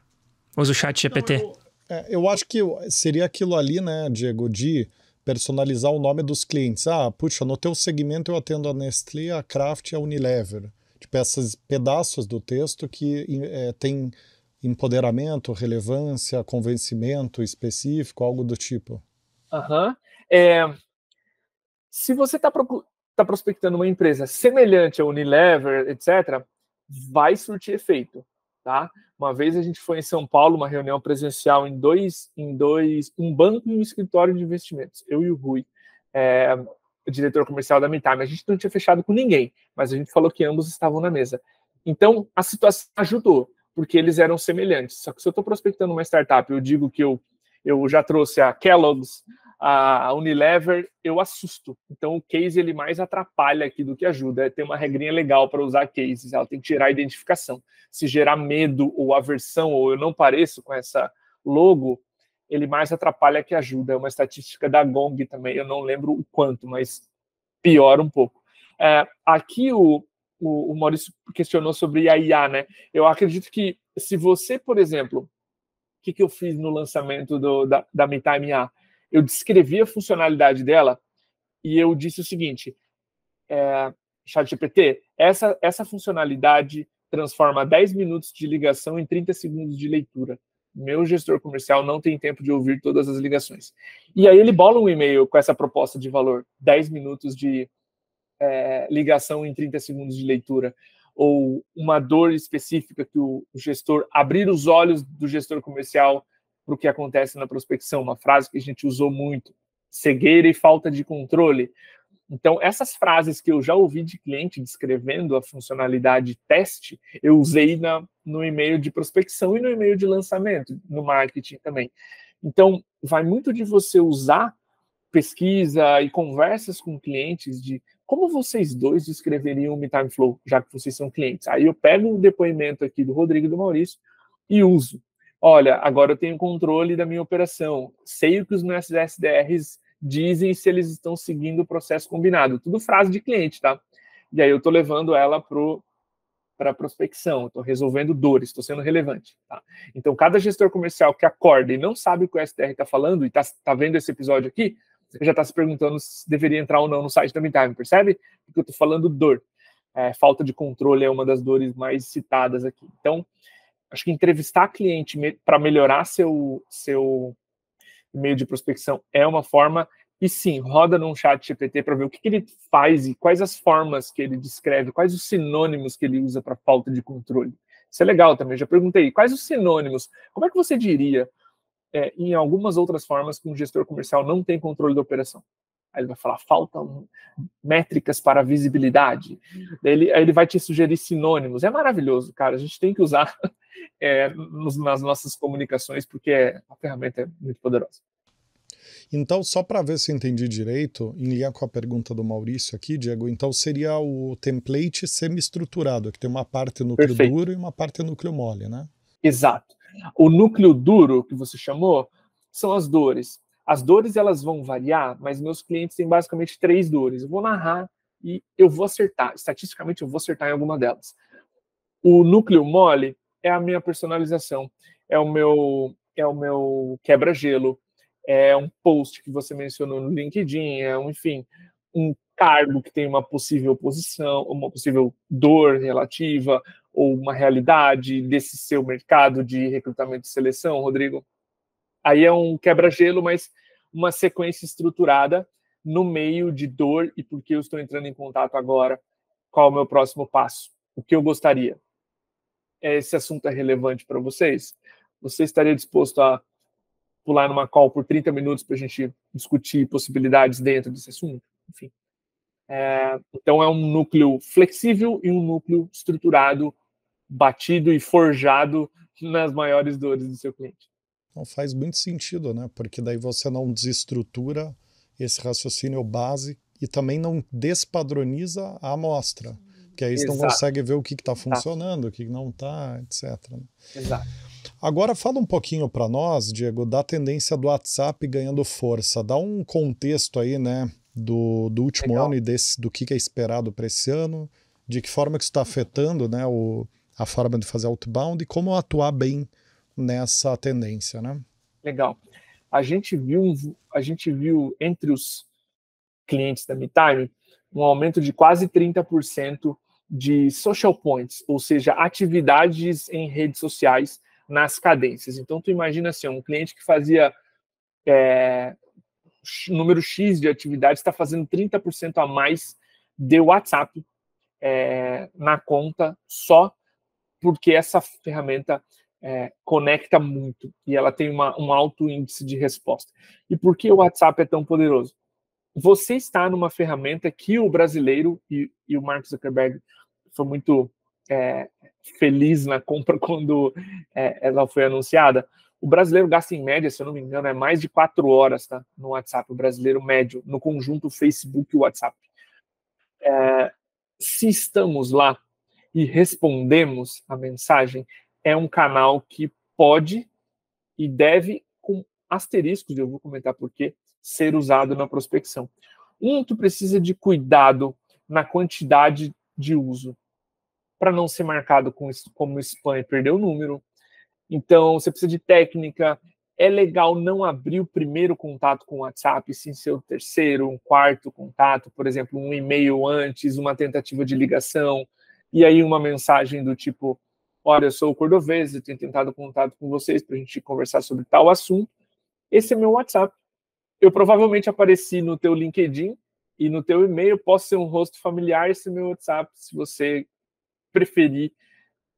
usa o chat GPT. Não, eu, é, eu, acho que seria aquilo ali, né, Diego, de personalizar o nome dos clientes. Ah, puxa, no teu segmento eu atendo a Nestlé, a Kraft e a Unilever peças, pedaços do texto que é, tem empoderamento, relevância, convencimento específico, algo do tipo. Uhum. É, se você está tá prospectando uma empresa semelhante à Unilever, etc., vai surtir efeito. Tá? Uma vez a gente foi em São Paulo, uma reunião presencial em dois, em dois, um banco e um escritório de investimentos, eu e o Rui. É, o diretor comercial da Metime. A gente não tinha fechado com ninguém, mas a gente falou que ambos estavam na mesa. Então, a situação ajudou, porque eles eram semelhantes. Só que se eu estou prospectando uma startup, eu digo que eu, eu já trouxe a Kellogg's, a Unilever, eu assusto. Então, o case ele mais atrapalha aqui do que ajuda. Tem uma regrinha legal para usar cases, ela tem que tirar a identificação. Se gerar medo ou aversão, ou eu não pareço com essa logo, ele mais atrapalha que ajuda. É uma estatística da Gong também, eu não lembro o quanto, mas piora um pouco. É, aqui o, o, o, Maurício questionou sobre a IA, né? Eu acredito que se você, por exemplo, o que, que eu fiz no lançamento do, da, da MeTime IA? Eu descrevi a funcionalidade dela e eu disse o seguinte, é, ChatGPT, essa, essa funcionalidade transforma 10 minutos de ligação em 30 segundos de leitura meu gestor comercial não tem tempo de ouvir todas as ligações. E aí ele bola um e-mail com essa proposta de valor, 10 minutos de é, ligação em 30 segundos de leitura, ou uma dor específica que o, o gestor, abrir os olhos do gestor comercial para o que acontece na prospecção, uma frase que a gente usou muito, cegueira e falta de controle, então, essas frases que eu já ouvi de cliente descrevendo a funcionalidade teste, eu usei na, no e-mail de prospecção e no e-mail de lançamento, no marketing também. Então, vai muito de você usar pesquisa e conversas com clientes de como vocês dois descreveriam o Me Time Flow, já que vocês são clientes. Aí eu pego um depoimento aqui do Rodrigo e do Maurício e uso. Olha, agora eu tenho controle da minha operação, sei o que os meus SDRs dizem se eles estão seguindo o processo combinado. Tudo frase de cliente, tá? E aí eu estou levando ela para a prospecção, estou resolvendo dores, estou sendo relevante. Tá? Então, cada gestor comercial que acorda e não sabe o que o STR está falando e está tá vendo esse episódio aqui, já está se perguntando se deveria entrar ou não no site da MeTime, percebe? Porque eu estou falando dor. É, falta de controle é uma das dores mais citadas aqui. Então, acho que entrevistar cliente para melhorar seu, seu e-mail de prospecção é uma forma. E sim, roda num chat GPT para ver o que, que, ele faz e quais as formas que ele descreve, quais os sinônimos que ele usa para falta de controle. Isso é legal também, já perguntei. Quais os sinônimos? Como é que você diria é, em algumas outras formas que um gestor comercial não tem controle da operação? Aí ele vai falar, faltam métricas para visibilidade. Daí ele, aí ele vai te sugerir sinônimos. É maravilhoso, cara. A gente tem que usar é, nos, nas nossas comunicações, porque é, a ferramenta é muito poderosa. Então, só para ver se eu entendi direito, em linha com a pergunta do Maurício aqui, Diego, então seria o template semi-estruturado, que tem uma parte núcleo Perfeito. duro e uma parte núcleo mole, né? Exato. O núcleo duro, que você chamou, são as dores. As dores elas vão variar, mas meus clientes têm basicamente três dores. Eu vou narrar e eu vou acertar. Estatisticamente, eu vou acertar em alguma delas. O núcleo mole é a minha personalização, é o meu é o meu quebra-gelo, é um post que você mencionou no LinkedIn, é um, enfim, um cargo que tem uma possível posição, uma possível dor relativa ou uma realidade desse seu mercado de recrutamento e seleção, Rodrigo? Aí é um quebra-gelo, mas uma sequência estruturada no meio de dor e por que eu estou entrando em contato agora, qual é o meu próximo passo, o que eu gostaria. Esse assunto é relevante para vocês? Você estaria disposto a pular numa call por 30 minutos para a gente discutir possibilidades dentro desse assunto? Enfim. É, então é um núcleo flexível e um núcleo estruturado, batido e forjado nas maiores dores do seu cliente. Não faz muito sentido, né? Porque daí você não desestrutura esse raciocínio base e também não despadroniza a amostra. Porque aí você Exato. não consegue ver o que está funcionando, o que não está, etc. Né? Exato. Agora fala um pouquinho para nós, Diego, da tendência do WhatsApp ganhando força. Dá um contexto aí, né, do, do último Legal. ano e desse, do que é esperado para esse ano, de que forma que isso está afetando, né, o, a forma de fazer outbound e como atuar bem nessa tendência, né? Legal. A gente viu, a gente viu entre os clientes da MeTime um aumento de quase 30% de social points, ou seja, atividades em redes sociais nas cadências. Então, tu imagina assim, um cliente que fazia é, número X de atividades está fazendo 30% a mais de WhatsApp é, na conta só porque essa ferramenta é, conecta muito e ela tem uma, um alto índice de resposta. E por que o WhatsApp é tão poderoso? Você está numa ferramenta que o brasileiro e, e o Mark Zuckerberg foi muito é, feliz na compra quando é, ela foi anunciada. O brasileiro gasta em média, se eu não me engano, é mais de quatro horas tá, no WhatsApp, o brasileiro médio, no conjunto Facebook e WhatsApp. É, se estamos lá e respondemos a mensagem, é um canal que pode e deve, com asteriscos, eu vou comentar por quê, ser usado na prospecção. Um, tu precisa de cuidado na quantidade de uso, para não ser marcado com, como spam e perder o número. Então, você precisa de técnica. É legal não abrir o primeiro contato com o WhatsApp, sim ser o terceiro, um quarto contato, por exemplo, um e-mail antes, uma tentativa de ligação, e aí uma mensagem do tipo: Olha, eu sou o Cordovez, eu tenho tentado contato com vocês para a gente conversar sobre tal assunto. Esse é meu WhatsApp. Eu provavelmente apareci no teu LinkedIn e no teu e-mail. Posso ser um rosto familiar, esse é meu WhatsApp, se você preferir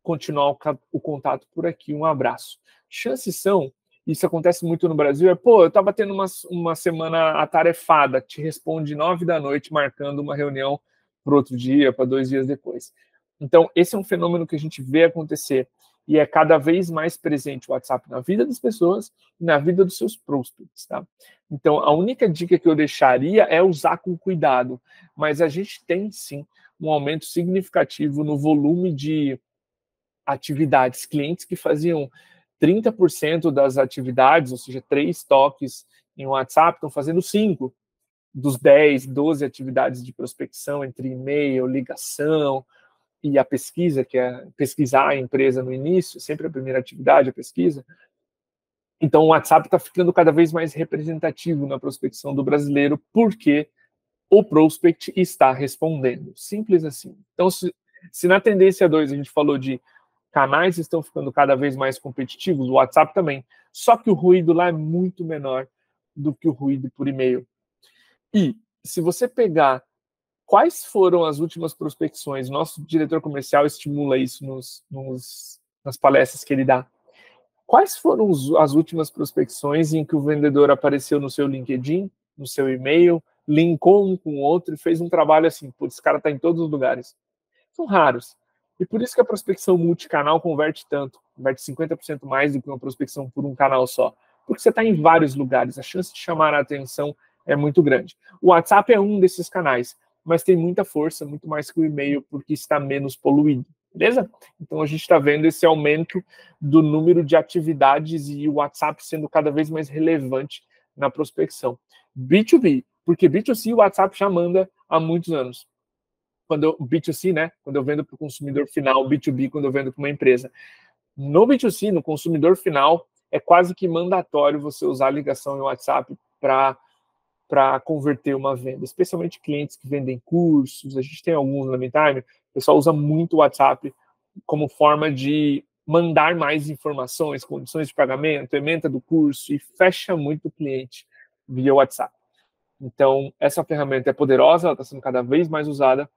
continuar o contato por aqui. Um abraço. Chances são, isso acontece muito no Brasil, é, pô, eu estava tendo uma, uma semana atarefada, te responde nove da noite, marcando uma reunião para outro dia, para dois dias depois. Então, esse é um fenômeno que a gente vê acontecer e é cada vez mais presente o WhatsApp na vida das pessoas e na vida dos seus prospects, tá? Então, a única dica que eu deixaria é usar com cuidado, mas a gente tem sim um aumento significativo no volume de atividades, clientes que faziam 30% das atividades, ou seja, três toques em WhatsApp, estão fazendo cinco dos 10, 12 atividades de prospecção entre e-mail, ligação, e a pesquisa, que é pesquisar a empresa no início, sempre a primeira atividade, a pesquisa. Então, o WhatsApp está ficando cada vez mais representativo na prospecção do brasileiro, porque o prospect está respondendo. Simples assim. Então, se, se na tendência 2 a gente falou de canais estão ficando cada vez mais competitivos, o WhatsApp também. Só que o ruído lá é muito menor do que o ruído por e-mail. E se você pegar quais foram as últimas prospecções? Nosso diretor comercial estimula isso nos, nos, nas palestras que ele dá. Quais foram as últimas prospecções em que o vendedor apareceu no seu LinkedIn, no seu e-mail, linkou um com o outro e fez um trabalho assim? Putz, esse cara está em todos os lugares. São raros. E por isso que a prospecção multicanal converte tanto, converte 50% mais do que uma prospecção por um canal só. Porque você está em vários lugares, a chance de chamar a atenção é muito grande. O WhatsApp é um desses canais mas tem muita força, muito mais que o e-mail, porque está menos poluído. Beleza? Então a gente está vendo esse aumento do número de atividades e o WhatsApp sendo cada vez mais relevante na prospecção. B2B, porque B2C o WhatsApp já manda há muitos anos. Quando eu, B2C, né? Quando eu vendo para o consumidor final, B2B, quando eu vendo para uma empresa. No B2C, no consumidor final, é quase que mandatório você usar a ligação em WhatsApp para para converter uma venda, especialmente clientes que vendem cursos. A gente tem alguns na MeTime, o pessoal usa muito o WhatsApp como forma de mandar mais informações, condições de pagamento, emenda do curso e fecha muito o cliente via WhatsApp. Então, essa ferramenta é poderosa, ela está sendo cada vez mais usada.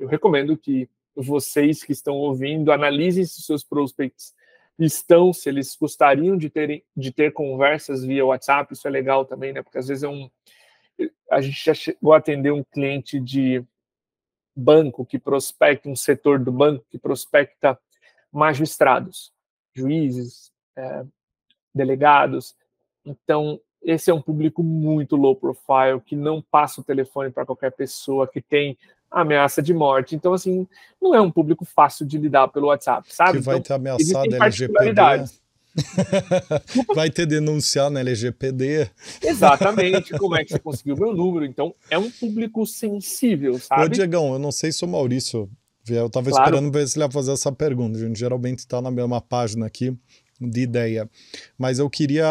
Eu recomendo que vocês que estão ouvindo analisem se seus prospects estão, se eles gostariam de, terem, de ter conversas via WhatsApp. Isso é legal também, né? Porque às vezes é um, a gente já chegou a atender um cliente de banco que prospecta, um setor do banco que prospecta magistrados, juízes, é, delegados. Então, esse é um público muito low profile, que não passa o telefone para qualquer pessoa, que tem ameaça de morte. Então, assim, não é um público fácil de lidar pelo WhatsApp, sabe? Que vai então, ter ameaçado LGPD. Vai ter denunciar na LGPD. Exatamente. Como é que você conseguiu meu número? Então, é um público sensível, sabe? Ô, Diegão, eu não sei se o Maurício. Eu estava claro. esperando ver se ele ia fazer essa pergunta. A gente geralmente está na mesma página aqui de ideia. Mas eu queria.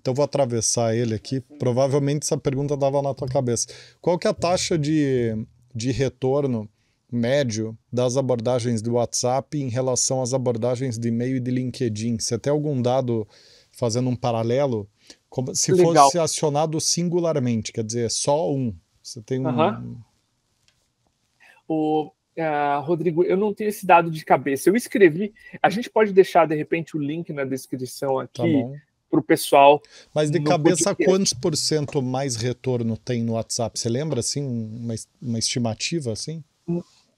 Então, eu vou atravessar ele aqui. Provavelmente essa pergunta dava na tua cabeça. Qual que é a taxa de, de retorno? médio das abordagens do WhatsApp em relação às abordagens de e-mail e de LinkedIn. Você tem algum dado fazendo um paralelo? Como se Legal. fosse acionado singularmente, quer dizer, é só um. Você tem um. O, uh, Rodrigo, eu não tenho esse dado de cabeça. Eu escrevi. A gente pode deixar, de repente, o link na descrição tá aqui. Tá para o pessoal. Mas de cabeça, podcast. quantos por cento mais retorno tem no WhatsApp? Você lembra assim uma, uma estimativa assim?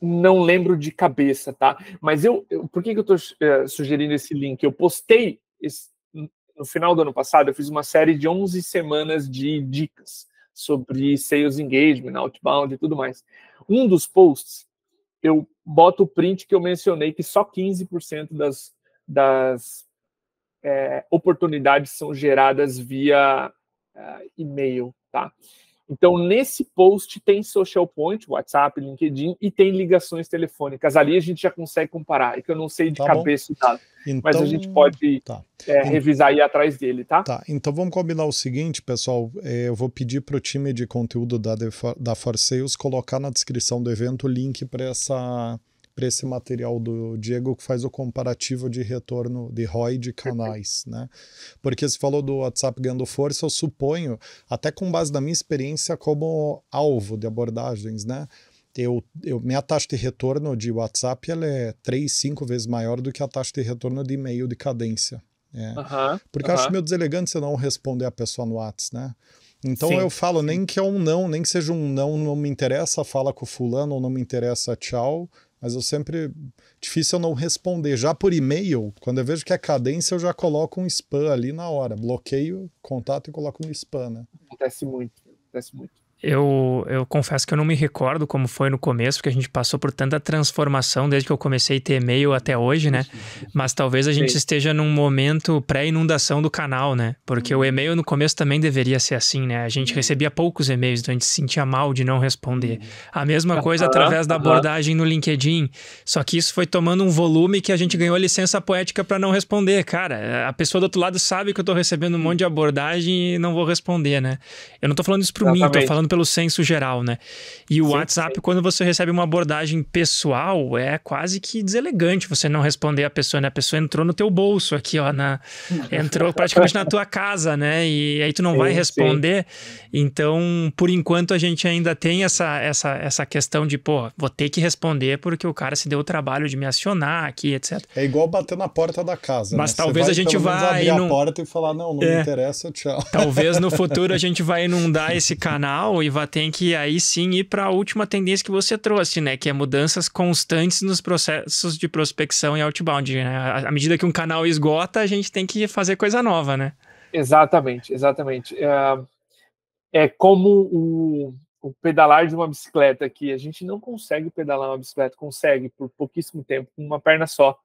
não lembro de cabeça, tá? Mas eu, eu por que, que eu estou eh, sugerindo esse link? Eu postei esse, no final do ano passado, eu fiz uma série de 11 semanas de dicas sobre sales engagement, outbound e tudo mais. Um dos posts, eu boto o print que eu mencionei que só 15% das, das é, oportunidades são geradas via é, e-mail, tá? Então, nesse post tem social point, WhatsApp, LinkedIn e tem ligações telefônicas. Ali a gente já consegue comparar, é que eu não sei de tá cabeça o dado, então, mas a então, gente pode tá. é, revisar aí atrás dele, tá? Tá, então vamos combinar o seguinte, pessoal, é, eu vou pedir para o time de conteúdo da, da For colocar na descrição do evento o link para essa para esse material do Diego que faz o comparativo de retorno de ROI de canais, né? Porque se falou do WhatsApp ganhando força, eu suponho, até com base na minha experiência como alvo de abordagens, né? Eu, eu, minha taxa de retorno de WhatsApp ela é 3, 5 vezes maior do que a taxa de retorno de e-mail de cadência. É. Porque eu acho meio deselegante você não responder a pessoa no WhatsApp, né? Então sim, eu falo sim. nem que é um não, nem que seja um não, não me interessa, fala com o fulano, ou não me interessa, tchau mas eu sempre. Difícil eu não responder. Já por e-mail, quando eu vejo que é cadência, eu já coloco um spam ali na hora. Bloqueio contato e coloco um spam, né? Acontece muito, acontece muito. Eu, eu confesso que eu não me recordo como foi no começo, porque a gente passou por tanta transformação desde que eu comecei a ter e-mail até hoje, né? Mas talvez a gente Sim. esteja num momento pré-inundação do canal, né? Porque uhum. o e-mail no começo também deveria ser assim, né? A gente uhum. recebia poucos e-mails, então a gente se sentia mal de não responder. Uhum. A mesma coisa através da abordagem no LinkedIn. Só que isso foi tomando um volume que a gente ganhou licença poética para não responder. Cara, a pessoa do outro lado sabe que eu tô recebendo um monte de abordagem e não vou responder, né? Eu não tô falando isso pro Exatamente. mim, tô falando pelo senso geral, né? E o sim, WhatsApp, sim. quando você recebe uma abordagem pessoal, é quase que deselegante você não responder a pessoa, né? A pessoa entrou no teu bolso aqui, ó, na, entrou praticamente na tua casa, né? E aí tu não sim, vai responder. Então, por enquanto a gente ainda tem essa, essa, essa questão de, pô, vou ter que responder porque o cara se deu o trabalho de me acionar aqui, etc. É igual bater na porta da casa. Mas né? talvez a gente vá abrir a porta e falar não, não é, me interessa, tchau. Talvez no futuro a gente vai inundar esse canal Iva, tem que aí sim ir para a última tendência que você trouxe, né? Que é mudanças constantes nos processos de prospecção e outbound, né? À medida que um canal esgota, a gente tem que fazer coisa nova, né? Exatamente, exatamente. É, é como o, o pedalar de uma bicicleta que a gente não consegue pedalar uma bicicleta, consegue por pouquíssimo tempo com uma perna só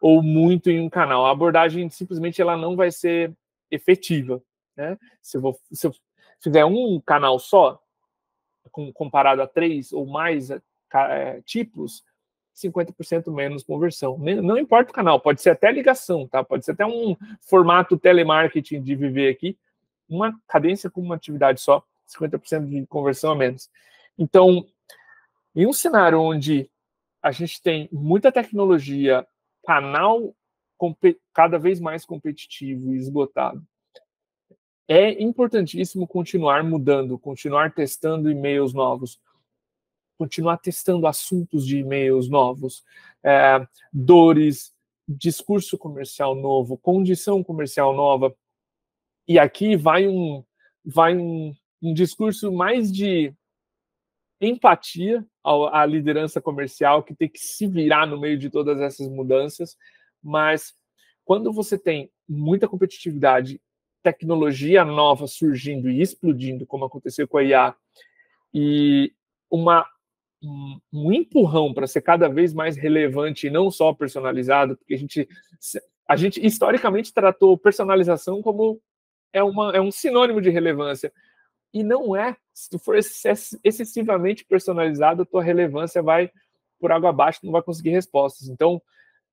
ou muito em um canal. A abordagem simplesmente ela não vai ser efetiva, né? Se eu, vou, se eu fizer um canal só, comparado a três ou mais é, tipos, 50% menos conversão. Não importa o canal, pode ser até ligação, tá? Pode ser até um formato telemarketing de viver aqui, uma cadência com uma atividade só, 50% de conversão a menos. Então, em um cenário onde a gente tem muita tecnologia, canal cada vez mais competitivo e esgotado, é importantíssimo continuar mudando, continuar testando e-mails novos, continuar testando assuntos de e-mails novos, é, dores, discurso comercial novo, condição comercial nova. E aqui vai um, vai um, um discurso mais de empatia à liderança comercial que tem que se virar no meio de todas essas mudanças, mas quando você tem muita competitividade tecnologia nova surgindo e explodindo, como aconteceu com a IA, e uma, um, empurrão para ser cada vez mais relevante e não só personalizado, porque a gente, a gente historicamente tratou personalização como é, uma, é um sinônimo de relevância. E não é. Se tu for excessivamente personalizado, a tua relevância vai por água abaixo, tu não vai conseguir respostas. Então,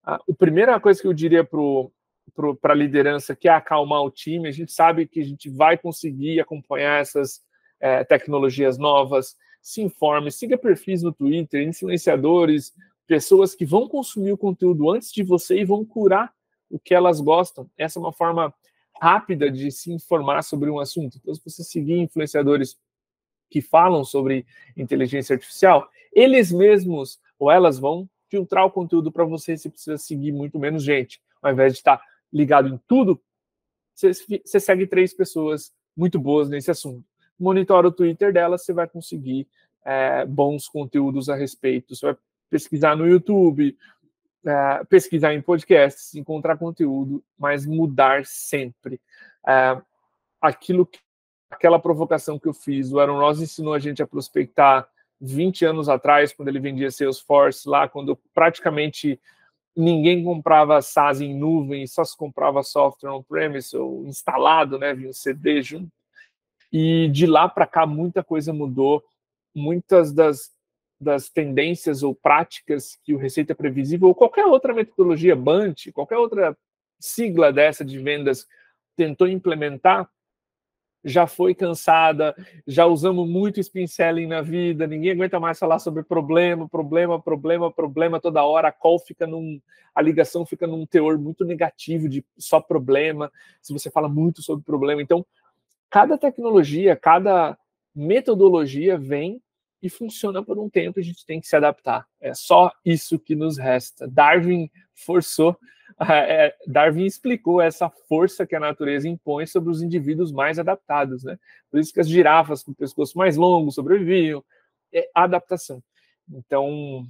a, a primeira coisa que eu diria para o para a liderança, que é acalmar o time. A gente sabe que a gente vai conseguir acompanhar essas é, tecnologias novas. Se informe, siga perfis no Twitter, influenciadores, pessoas que vão consumir o conteúdo antes de você e vão curar o que elas gostam. Essa é uma forma rápida de se informar sobre um assunto. Então, se você seguir influenciadores que falam sobre inteligência artificial, eles mesmos ou elas vão filtrar o conteúdo para você. Você precisa seguir muito menos gente, ao invés de estar tá ligado em tudo, você segue três pessoas muito boas nesse assunto. Monitora o Twitter delas, você vai conseguir é, bons conteúdos a respeito. Você vai pesquisar no YouTube, é, pesquisar em podcasts, encontrar conteúdo, mas mudar sempre. É, aquilo que, aquela provocação que eu fiz, o Aaron Ross ensinou a gente a prospectar 20 anos atrás, quando ele vendia Salesforce lá, quando eu praticamente ninguém comprava SaaS em nuvem, só se comprava software on-premise ou instalado, né? Vinha o CD junto. E de lá para cá muita coisa mudou, muitas das, das tendências ou práticas que o Receita é Previsível ou qualquer outra metodologia Bant, qualquer outra sigla dessa de vendas tentou implementar, já foi cansada, já usamos muito spincelling na vida, ninguém aguenta mais falar sobre problema, problema, problema, problema toda hora, a call fica num a ligação fica num teor muito negativo de só problema, se você fala muito sobre problema. Então, cada tecnologia, cada metodologia vem e funciona por um tempo, a gente tem que se adaptar. É só isso que nos resta. Darwin forçou É, é, Darwin explicou essa força que a natureza impõe sobre os indivíduos mais adaptados, né? Por isso que as girafas com pescoço mais longo sobreviviam, é adaptação. Então,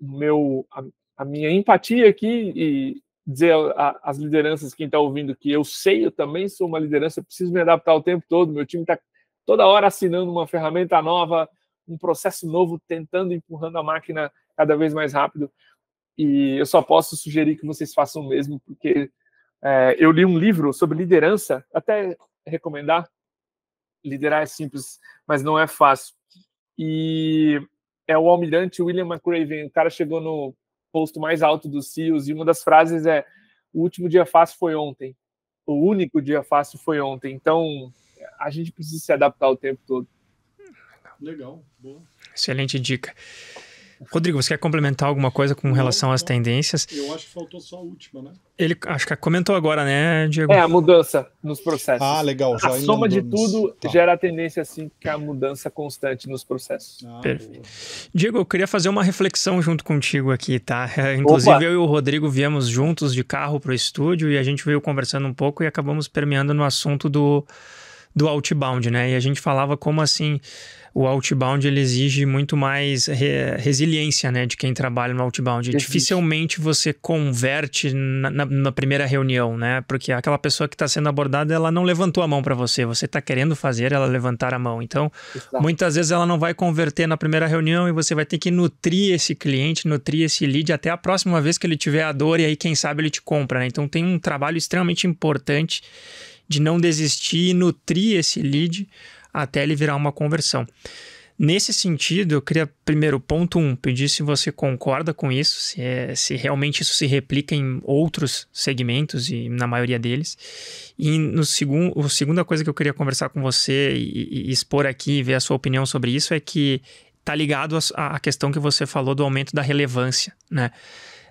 o meu, a, a, minha empatia aqui e dizer às lideranças, quem está ouvindo, que eu sei, eu também sou uma liderança, preciso me adaptar o tempo todo, meu time está toda hora assinando uma ferramenta nova, um processo novo, tentando empurrando a máquina cada vez mais rápido. E eu só posso sugerir que vocês façam o mesmo, porque é, eu li um livro sobre liderança, até recomendar. Liderar é simples, mas não é fácil. E é o almirante William McRaven. O cara chegou no posto mais alto dos CEOs e uma das frases é: O último dia fácil foi ontem. O único dia fácil foi ontem. Então a gente precisa se adaptar o tempo todo. Legal, boa. Excelente dica. Rodrigo, você quer complementar alguma coisa com não, relação às tendências? Eu acho que faltou só a última, né? Ele acho que comentou agora, né, Diego? É, a mudança nos processos. Ah, legal. Já a soma de tudo tá. gera a tendência, assim, que é a mudança constante nos processos. Ah, Perfeito. Diego, eu queria fazer uma reflexão junto contigo aqui, tá? É, inclusive, Opa. eu e o Rodrigo viemos juntos de carro para o estúdio e a gente veio conversando um pouco e acabamos permeando no assunto do, do outbound, né? E a gente falava como assim o outbound ele exige muito mais re resiliência né, de quem trabalha no outbound. Dificilmente você converte na, na, na, primeira reunião, né? Porque aquela pessoa que está sendo abordada, ela não levantou a mão para você. Você está querendo fazer ela levantar a mão. Então, Exato. muitas vezes ela não vai converter na primeira reunião e você vai ter que nutrir esse cliente, nutrir esse lead até a próxima vez que ele tiver a dor e aí, quem sabe, ele te compra. Né? Então, tem um trabalho extremamente importante de não desistir e nutrir esse lead até ele virar uma conversão. Nesse sentido, eu queria, primeiro, ponto um, pedir se você concorda com isso, se, é, se realmente isso se replica em outros segmentos e na maioria deles. E no segundo, a segunda coisa que eu queria conversar com você e, e expor aqui e ver a sua opinião sobre isso é que tá ligado à questão que você falou do aumento da relevância, né?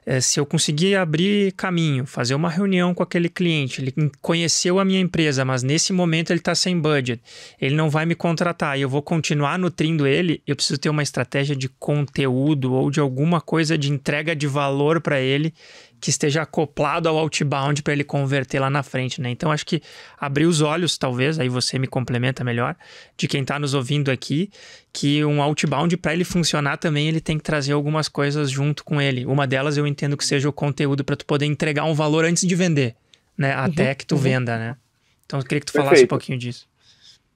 É, se eu conseguir abrir caminho, fazer uma reunião com aquele cliente, ele conheceu a minha empresa, mas nesse momento ele está sem budget, ele não vai me contratar e eu vou continuar nutrindo ele, eu preciso ter uma estratégia de conteúdo ou de alguma coisa de entrega de valor para ele que esteja acoplado ao outbound para ele converter lá na frente, né? Então acho que abrir os olhos, talvez, aí você me complementa melhor, de quem está nos ouvindo aqui, que um outbound para ele funcionar também, ele tem que trazer algumas coisas junto com ele. Uma delas eu entendo que seja o conteúdo para tu poder entregar um valor antes de vender, né? Uhum, Até uhum, que tu uhum. venda, né? Então eu queria que tu Perfeito. falasse um pouquinho disso.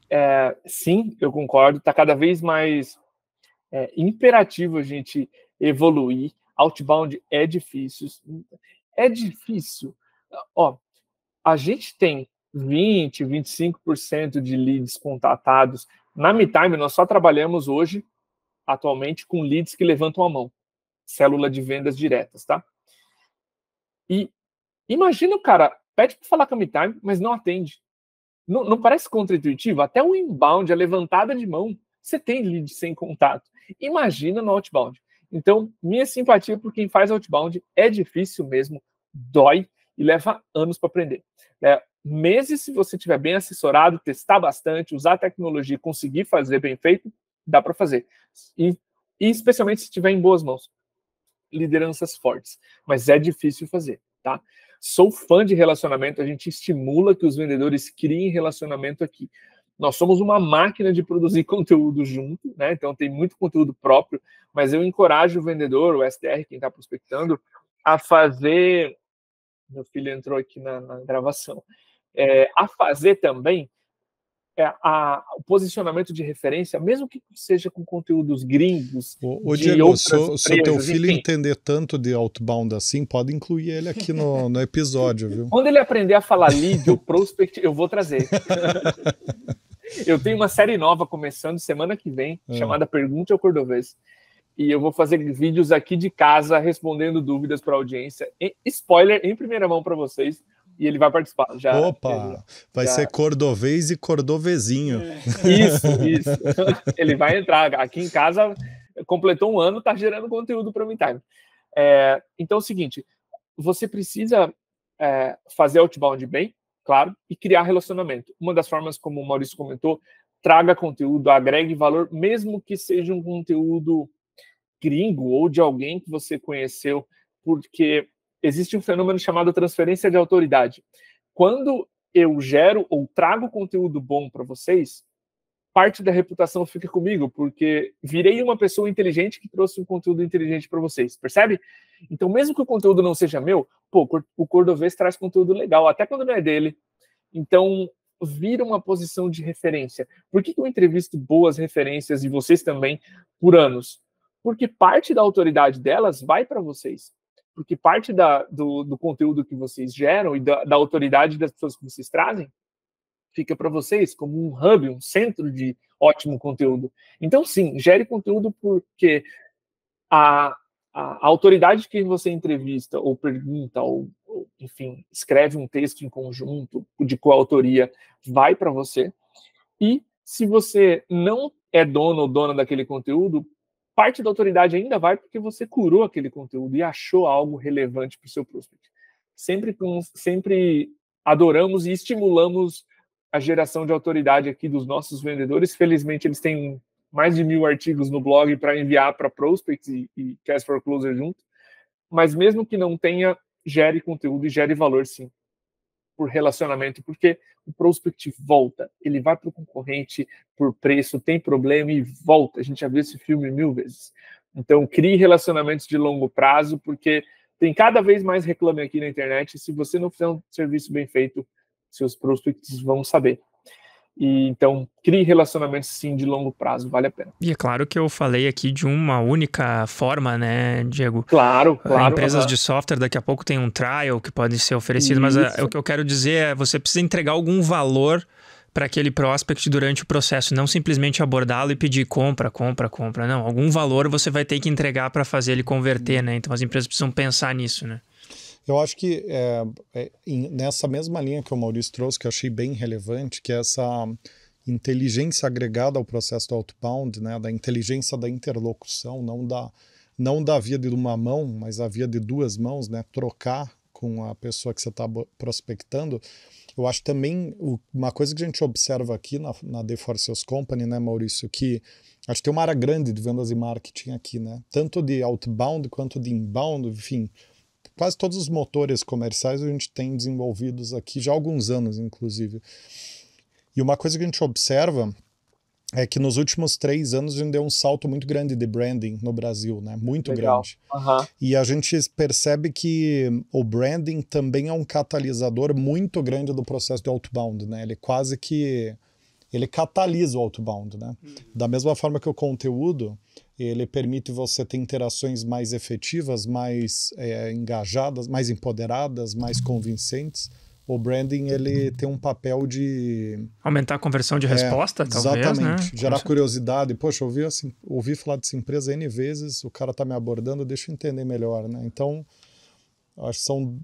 É, sim, eu concordo. Está cada vez mais é, imperativo a gente evoluir Outbound é difícil. É difícil. Ó, a gente tem 20, 25% de leads contatados. Na MeTime, nós só trabalhamos hoje, atualmente, com leads que levantam a mão. Célula de vendas diretas, tá? E imagina o cara, pede para falar com a MeTime, mas não atende. Não, não parece contra-intuitivo? Até o inbound, a é levantada de mão, você tem lead sem contato. Imagina no outbound. Então, minha simpatia por quem faz outbound é difícil mesmo, dói e leva anos para aprender. É, meses, se você tiver bem assessorado, testar bastante, usar a tecnologia e conseguir fazer bem feito, dá para fazer. E, e especialmente se tiver em boas mãos, lideranças fortes. Mas é difícil fazer, tá? Sou fã de relacionamento, a gente estimula que os vendedores criem relacionamento aqui. Nós somos uma máquina de produzir conteúdo junto, né? Então tem muito conteúdo próprio, mas eu encorajo o vendedor, o SDR, quem está prospectando, a fazer. Meu filho entrou aqui na, na gravação. É, a fazer também é, a, o posicionamento de referência, mesmo que seja com conteúdos gringos. Ô, ô Diego, se, se teu filho enfim. entender tanto de outbound assim, pode incluir ele aqui no, no episódio, viu? Quando ele aprender a falar lead ou prospect, eu vou trazer. Eu tenho uma série nova começando semana que vem, hum. chamada Pergunte ao Cordovês. E eu vou fazer vídeos aqui de casa respondendo dúvidas para a audiência. E, spoiler em primeira mão para vocês. E ele vai participar. Já, Opa! vai já. ser cordovês e cordovezinho. É. Isso, isso. ele vai entrar. Aqui em casa, completou um ano, está gerando conteúdo para o MeTime. É, então é o seguinte: você precisa é, fazer outbound bem, claro, e criar relacionamento. Uma das formas, como o Maurício comentou, traga conteúdo, agregue valor, mesmo que seja um conteúdo gringo ou de alguém que você conheceu, porque existe um fenômeno chamado transferência de autoridade. Quando eu gero ou trago conteúdo bom para vocês, parte da reputação fica comigo, porque virei uma pessoa inteligente que trouxe um conteúdo inteligente para vocês, percebe? Então, mesmo que o conteúdo não seja meu, pô, o Cordovês traz conteúdo legal, até quando não é dele. Então, vira uma posição de referência. Por que, eu entrevisto boas referências e vocês também por anos? Porque parte da autoridade delas vai para vocês. Porque parte da, do, do, conteúdo que vocês geram e da, da autoridade das pessoas que vocês trazem fica para vocês como um hub, um centro de ótimo conteúdo. Então, sim, gere conteúdo porque a, a, autoridade que você entrevista ou pergunta ou, ou, enfim escreve um texto em conjunto de coautoria vai para você e se você não é dono ou dona daquele conteúdo parte da autoridade ainda vai porque você curou aquele conteúdo e achou algo relevante para o seu prospect sempre sempre adoramos e estimulamos a geração de autoridade aqui dos nossos vendedores. Felizmente, eles têm mais de mil artigos no blog para enviar para prospects e, e Cast for Closer junto. Mas mesmo que não tenha, gere conteúdo e gere valor, sim, por relacionamento, porque o prospect volta, ele vai para o concorrente por preço, tem problema e volta. A gente já viu esse filme mil vezes. Então, crie relacionamentos de longo prazo, porque tem cada vez mais reclame aqui na internet. Se você não fizer um serviço bem feito, seus prospects vão saber. E, então, crie relacionamentos sim de longo prazo, vale a pena. E é claro que eu falei aqui de uma única forma, né, Diego? Claro, ah, claro. Empresas uhum. de software daqui a pouco tem um trial que pode ser oferecido, ah, Isso. mas a, o que eu quero dizer é você precisa entregar algum valor para aquele prospect durante o processo, não simplesmente abordá-lo e pedir compra, compra, compra, não. Algum valor você vai ter que entregar para fazer ele converter, né? Então as empresas precisam pensar nisso, né? Eu acho que é, é nessa mesma linha que o Maurício trouxe, que eu achei bem relevante, que é essa inteligência agregada ao processo do outbound, né, da inteligência da interlocução, não da, não da via de uma mão, mas a via de duas mãos, né, trocar com a pessoa que você está prospectando. Eu acho também uma coisa que a gente observa aqui na, na The Forces Company, né, Maurício, que acho que tem uma área grande de vendas e marketing aqui, né? Tanto de outbound quanto de inbound, enfim, quase todos os motores comerciais a gente tem desenvolvidos aqui já há alguns anos, inclusive. E uma coisa que a gente observa é que nos últimos três anos a gente deu um salto muito grande de branding no Brasil, né? Muito Legal. grande. Uhum. E a gente percebe que o branding também é um catalisador muito grande do processo de outbound, né? Ele quase que ele catalisa o outbound, né? Uhum. Da mesma forma que o conteúdo, ele permite você ter interações mais efetivas, mais é, engajadas, mais empoderadas, mais convincentes. O branding ele tem um papel de aumentar a conversão de é, resposta, é, talvez, né? exatamente, né? gerar Como curiosidade. Poxa, ouvi assim, ouvi falar dessa empresa n vezes, o cara está me abordando, deixa eu entender melhor, né? Então, acho que são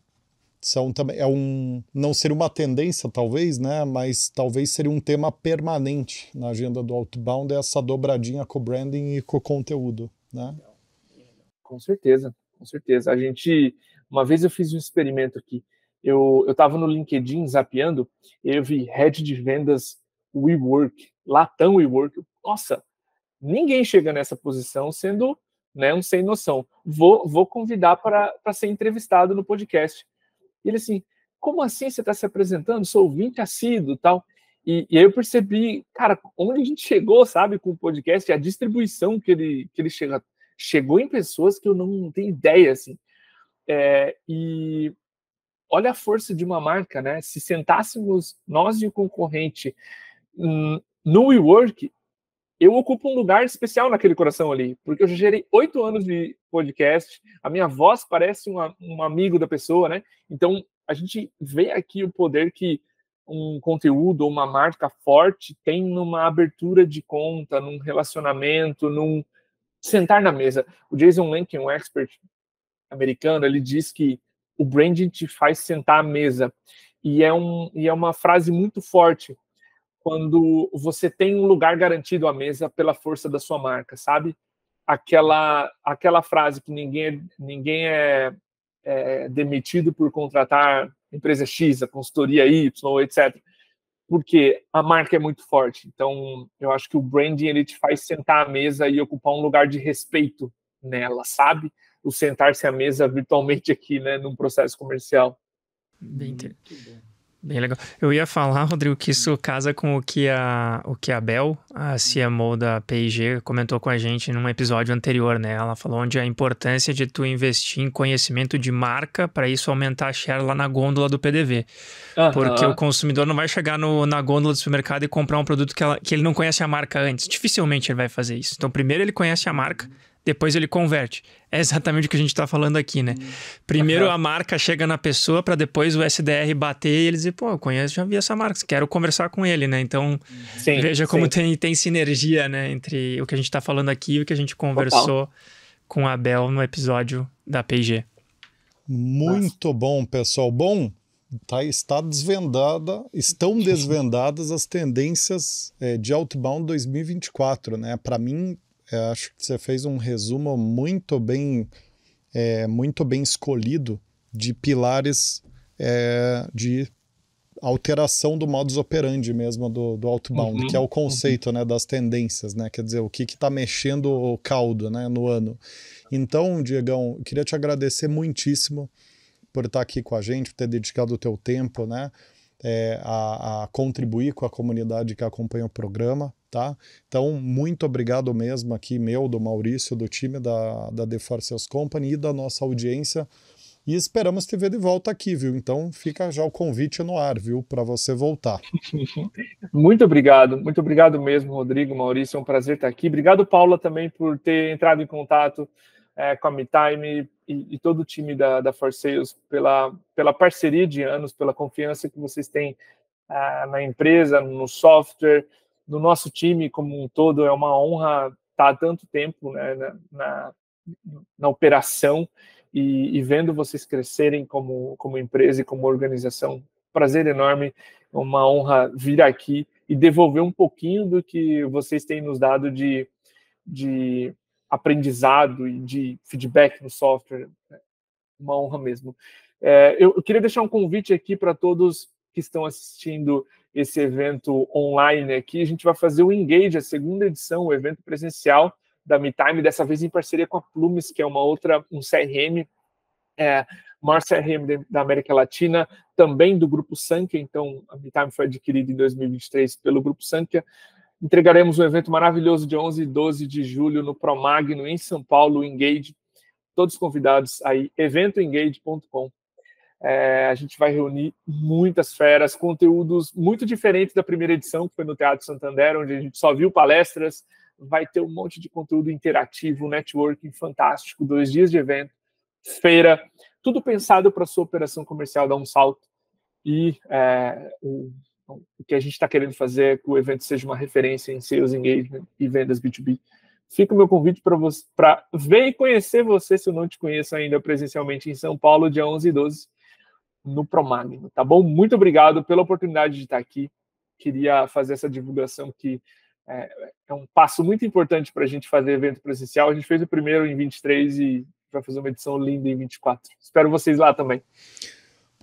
são também é um não seria uma tendência talvez né mas talvez seria um tema permanente na agenda do outbound é essa dobradinha com branding e com conteúdo né com certeza com certeza a gente uma vez eu fiz um experimento aqui eu eu estava no LinkedIn zapeando e eu vi head de vendas WeWork Latam WeWork nossa ninguém chega nessa posição sendo né um sem noção vou vou convidar para para ser entrevistado no podcast e ele assim, como assim você está se apresentando? Sou ouvinte assíduo tal. E, e, aí eu percebi, cara, onde a gente chegou, sabe, com o podcast, a distribuição que ele, que ele chega, chegou em pessoas que eu não tenho ideia, assim. É, e olha a força de uma marca, né? Se sentássemos nós e o concorrente no WeWork, eu ocupo um lugar especial naquele coração ali, porque eu já gerei oito anos de podcast, a minha voz parece uma, um amigo da pessoa, né? Então, a gente vê aqui o poder que um conteúdo ou uma marca forte tem numa abertura de conta, num relacionamento, num sentar na mesa. O Jason Lincoln, um expert americano, ele diz que o branding te faz sentar à mesa. E é, um, e é uma frase muito forte, quando você tem um lugar garantido à mesa pela força da sua marca, sabe? Aquela aquela frase que ninguém é, ninguém é, é demitido por contratar empresa X, a consultoria Y, etc. Porque a marca é muito forte. Então, eu acho que o branding ele te faz sentar à mesa e ocupar um lugar de respeito nela, sabe? O sentar-se à mesa virtualmente aqui, né, num processo comercial. Bem, muito hum, bom. Bem legal. Eu ia falar, Rodrigo, que isso casa com o que a, o que a Bel, a CMO da P&G, comentou com a gente num episódio anterior, né? Ela falou onde a importância de tu investir em conhecimento de marca para isso aumentar a share lá na gôndola do PDV. Ah, Porque ah, o consumidor não vai chegar no, na gôndola do supermercado e comprar um produto que, ela, que ele não conhece a marca antes. Dificilmente ele vai fazer isso. Então, primeiro ele conhece a marca, depois ele converte. É exatamente o que a gente está falando aqui, né? Hum. Primeiro a marca chega na pessoa para depois o SDR bater e ele dizer, pô, eu conheço, já vi essa marca, quero conversar com ele, né? Então, sim, veja como tem, tem sinergia, né? Entre o que a gente está falando aqui e o que a gente conversou Opa. com a Bel no episódio da P&G. Muito Nossa. bom, pessoal. Bom, tá, está desvendada, estão desvendadas as tendências é, de outbound 2024, né? Para mim, eu acho que você fez um resumo muito bem, é, muito bem escolhido de pilares é, de alteração do modus operandi mesmo do, do outbound, uhum, que é o uhum. conceito uhum. né, das tendências, né? Quer dizer, o que está mexendo o caldo né, no ano. Então, Diegão, queria te agradecer muitíssimo por estar aqui com a gente, por ter dedicado o teu tempo né, é, a, a contribuir com a comunidade que acompanha o programa tá? Então, muito obrigado mesmo aqui, meu, do Maurício, do time da, da The Force Sales Company e da nossa audiência. E esperamos te ver de volta aqui, viu? Então, fica já o convite no ar, viu? Para você voltar. muito obrigado, muito obrigado mesmo, Rodrigo, Maurício. É um prazer estar aqui. Obrigado, Paula, também por ter entrado em contato é, com a MeTime e, e, todo o time da, da For Sales pela, pela parceria de anos, pela confiança que vocês têm ah, na empresa, no software no nosso time como um todo é uma honra estar tá tanto tempo né, na, na, na, operação e, e, vendo vocês crescerem como, como empresa e como organização. Prazer enorme, uma honra vir aqui e devolver um pouquinho do que vocês têm nos dado de, de aprendizado e de feedback no software. Né. Uma honra mesmo. É, eu, eu queria deixar um convite aqui para todos que estão assistindo esse evento online aqui, a gente vai fazer o Engage, a segunda edição, o evento presencial da MeTime, dessa vez em parceria com a Plumes, que é uma outra, um CRM, é, maior CRM da América Latina, também do Grupo Sankia, então a MeTime foi adquirida em 2023 pelo Grupo Sankia, entregaremos um evento maravilhoso de 11 e 12 de julho no Promagno, em São Paulo, Engage. Todos convidados aí, eventoengage.com é, a gente vai reunir muitas feras, conteúdos muito diferentes da primeira edição, que foi no Teatro Santander, onde a gente só viu palestras. Vai ter um monte de conteúdo interativo, networking fantástico, dois dias de evento, feira, tudo pensado para a sua operação comercial dar um salto. E é, o, o que a gente está querendo fazer é que o evento seja uma referência em sales engagement e vendas B2B. Fica o meu convite para você para vem conhecer você se eu não te conheço ainda presencialmente em São Paulo, dia 11 e 12 no Promagno, tá bom? Muito obrigado pela oportunidade de estar aqui. Queria fazer essa divulgação que é, é um passo muito importante para a gente fazer evento presencial. A gente fez o primeiro em 23 e vai fazer uma edição linda em 24. Espero vocês lá também.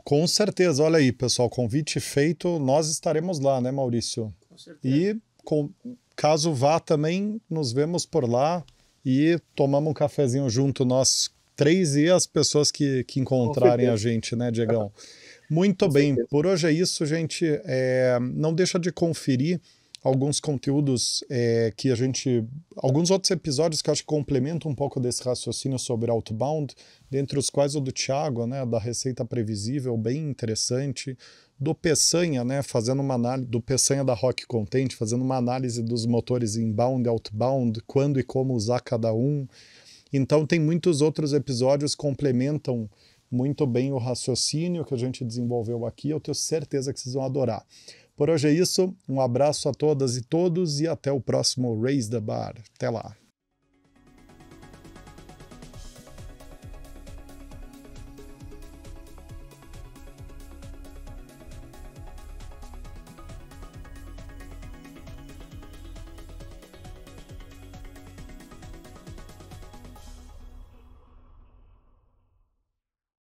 Com certeza, olha aí, pessoal, convite feito, nós estaremos lá, né, Maurício? Com certeza. E com, caso vá também, nos vemos por lá e tomamos um cafezinho junto nós três e as pessoas que, que encontrarem a gente, né, Diegão? Muito bem, por hoje é isso, gente. É, não deixa de conferir alguns conteúdos é, que a gente. alguns outros episódios que acho que complementam um pouco desse raciocínio sobre outbound, dentre os quais o do Thiago, né, da Receita Previsível, bem interessante. Do Peçanha, né, fazendo uma análise. do Peçanha da Rock Content, fazendo uma análise dos motores inbound e outbound, quando e como usar cada um. Então, tem muitos outros episódios que complementam muito bem o raciocínio que a gente desenvolveu aqui. Eu tenho certeza que vocês vão adorar. Por hoje é isso. Um abraço a todas e todos e até o próximo Raise the Bar. Até lá.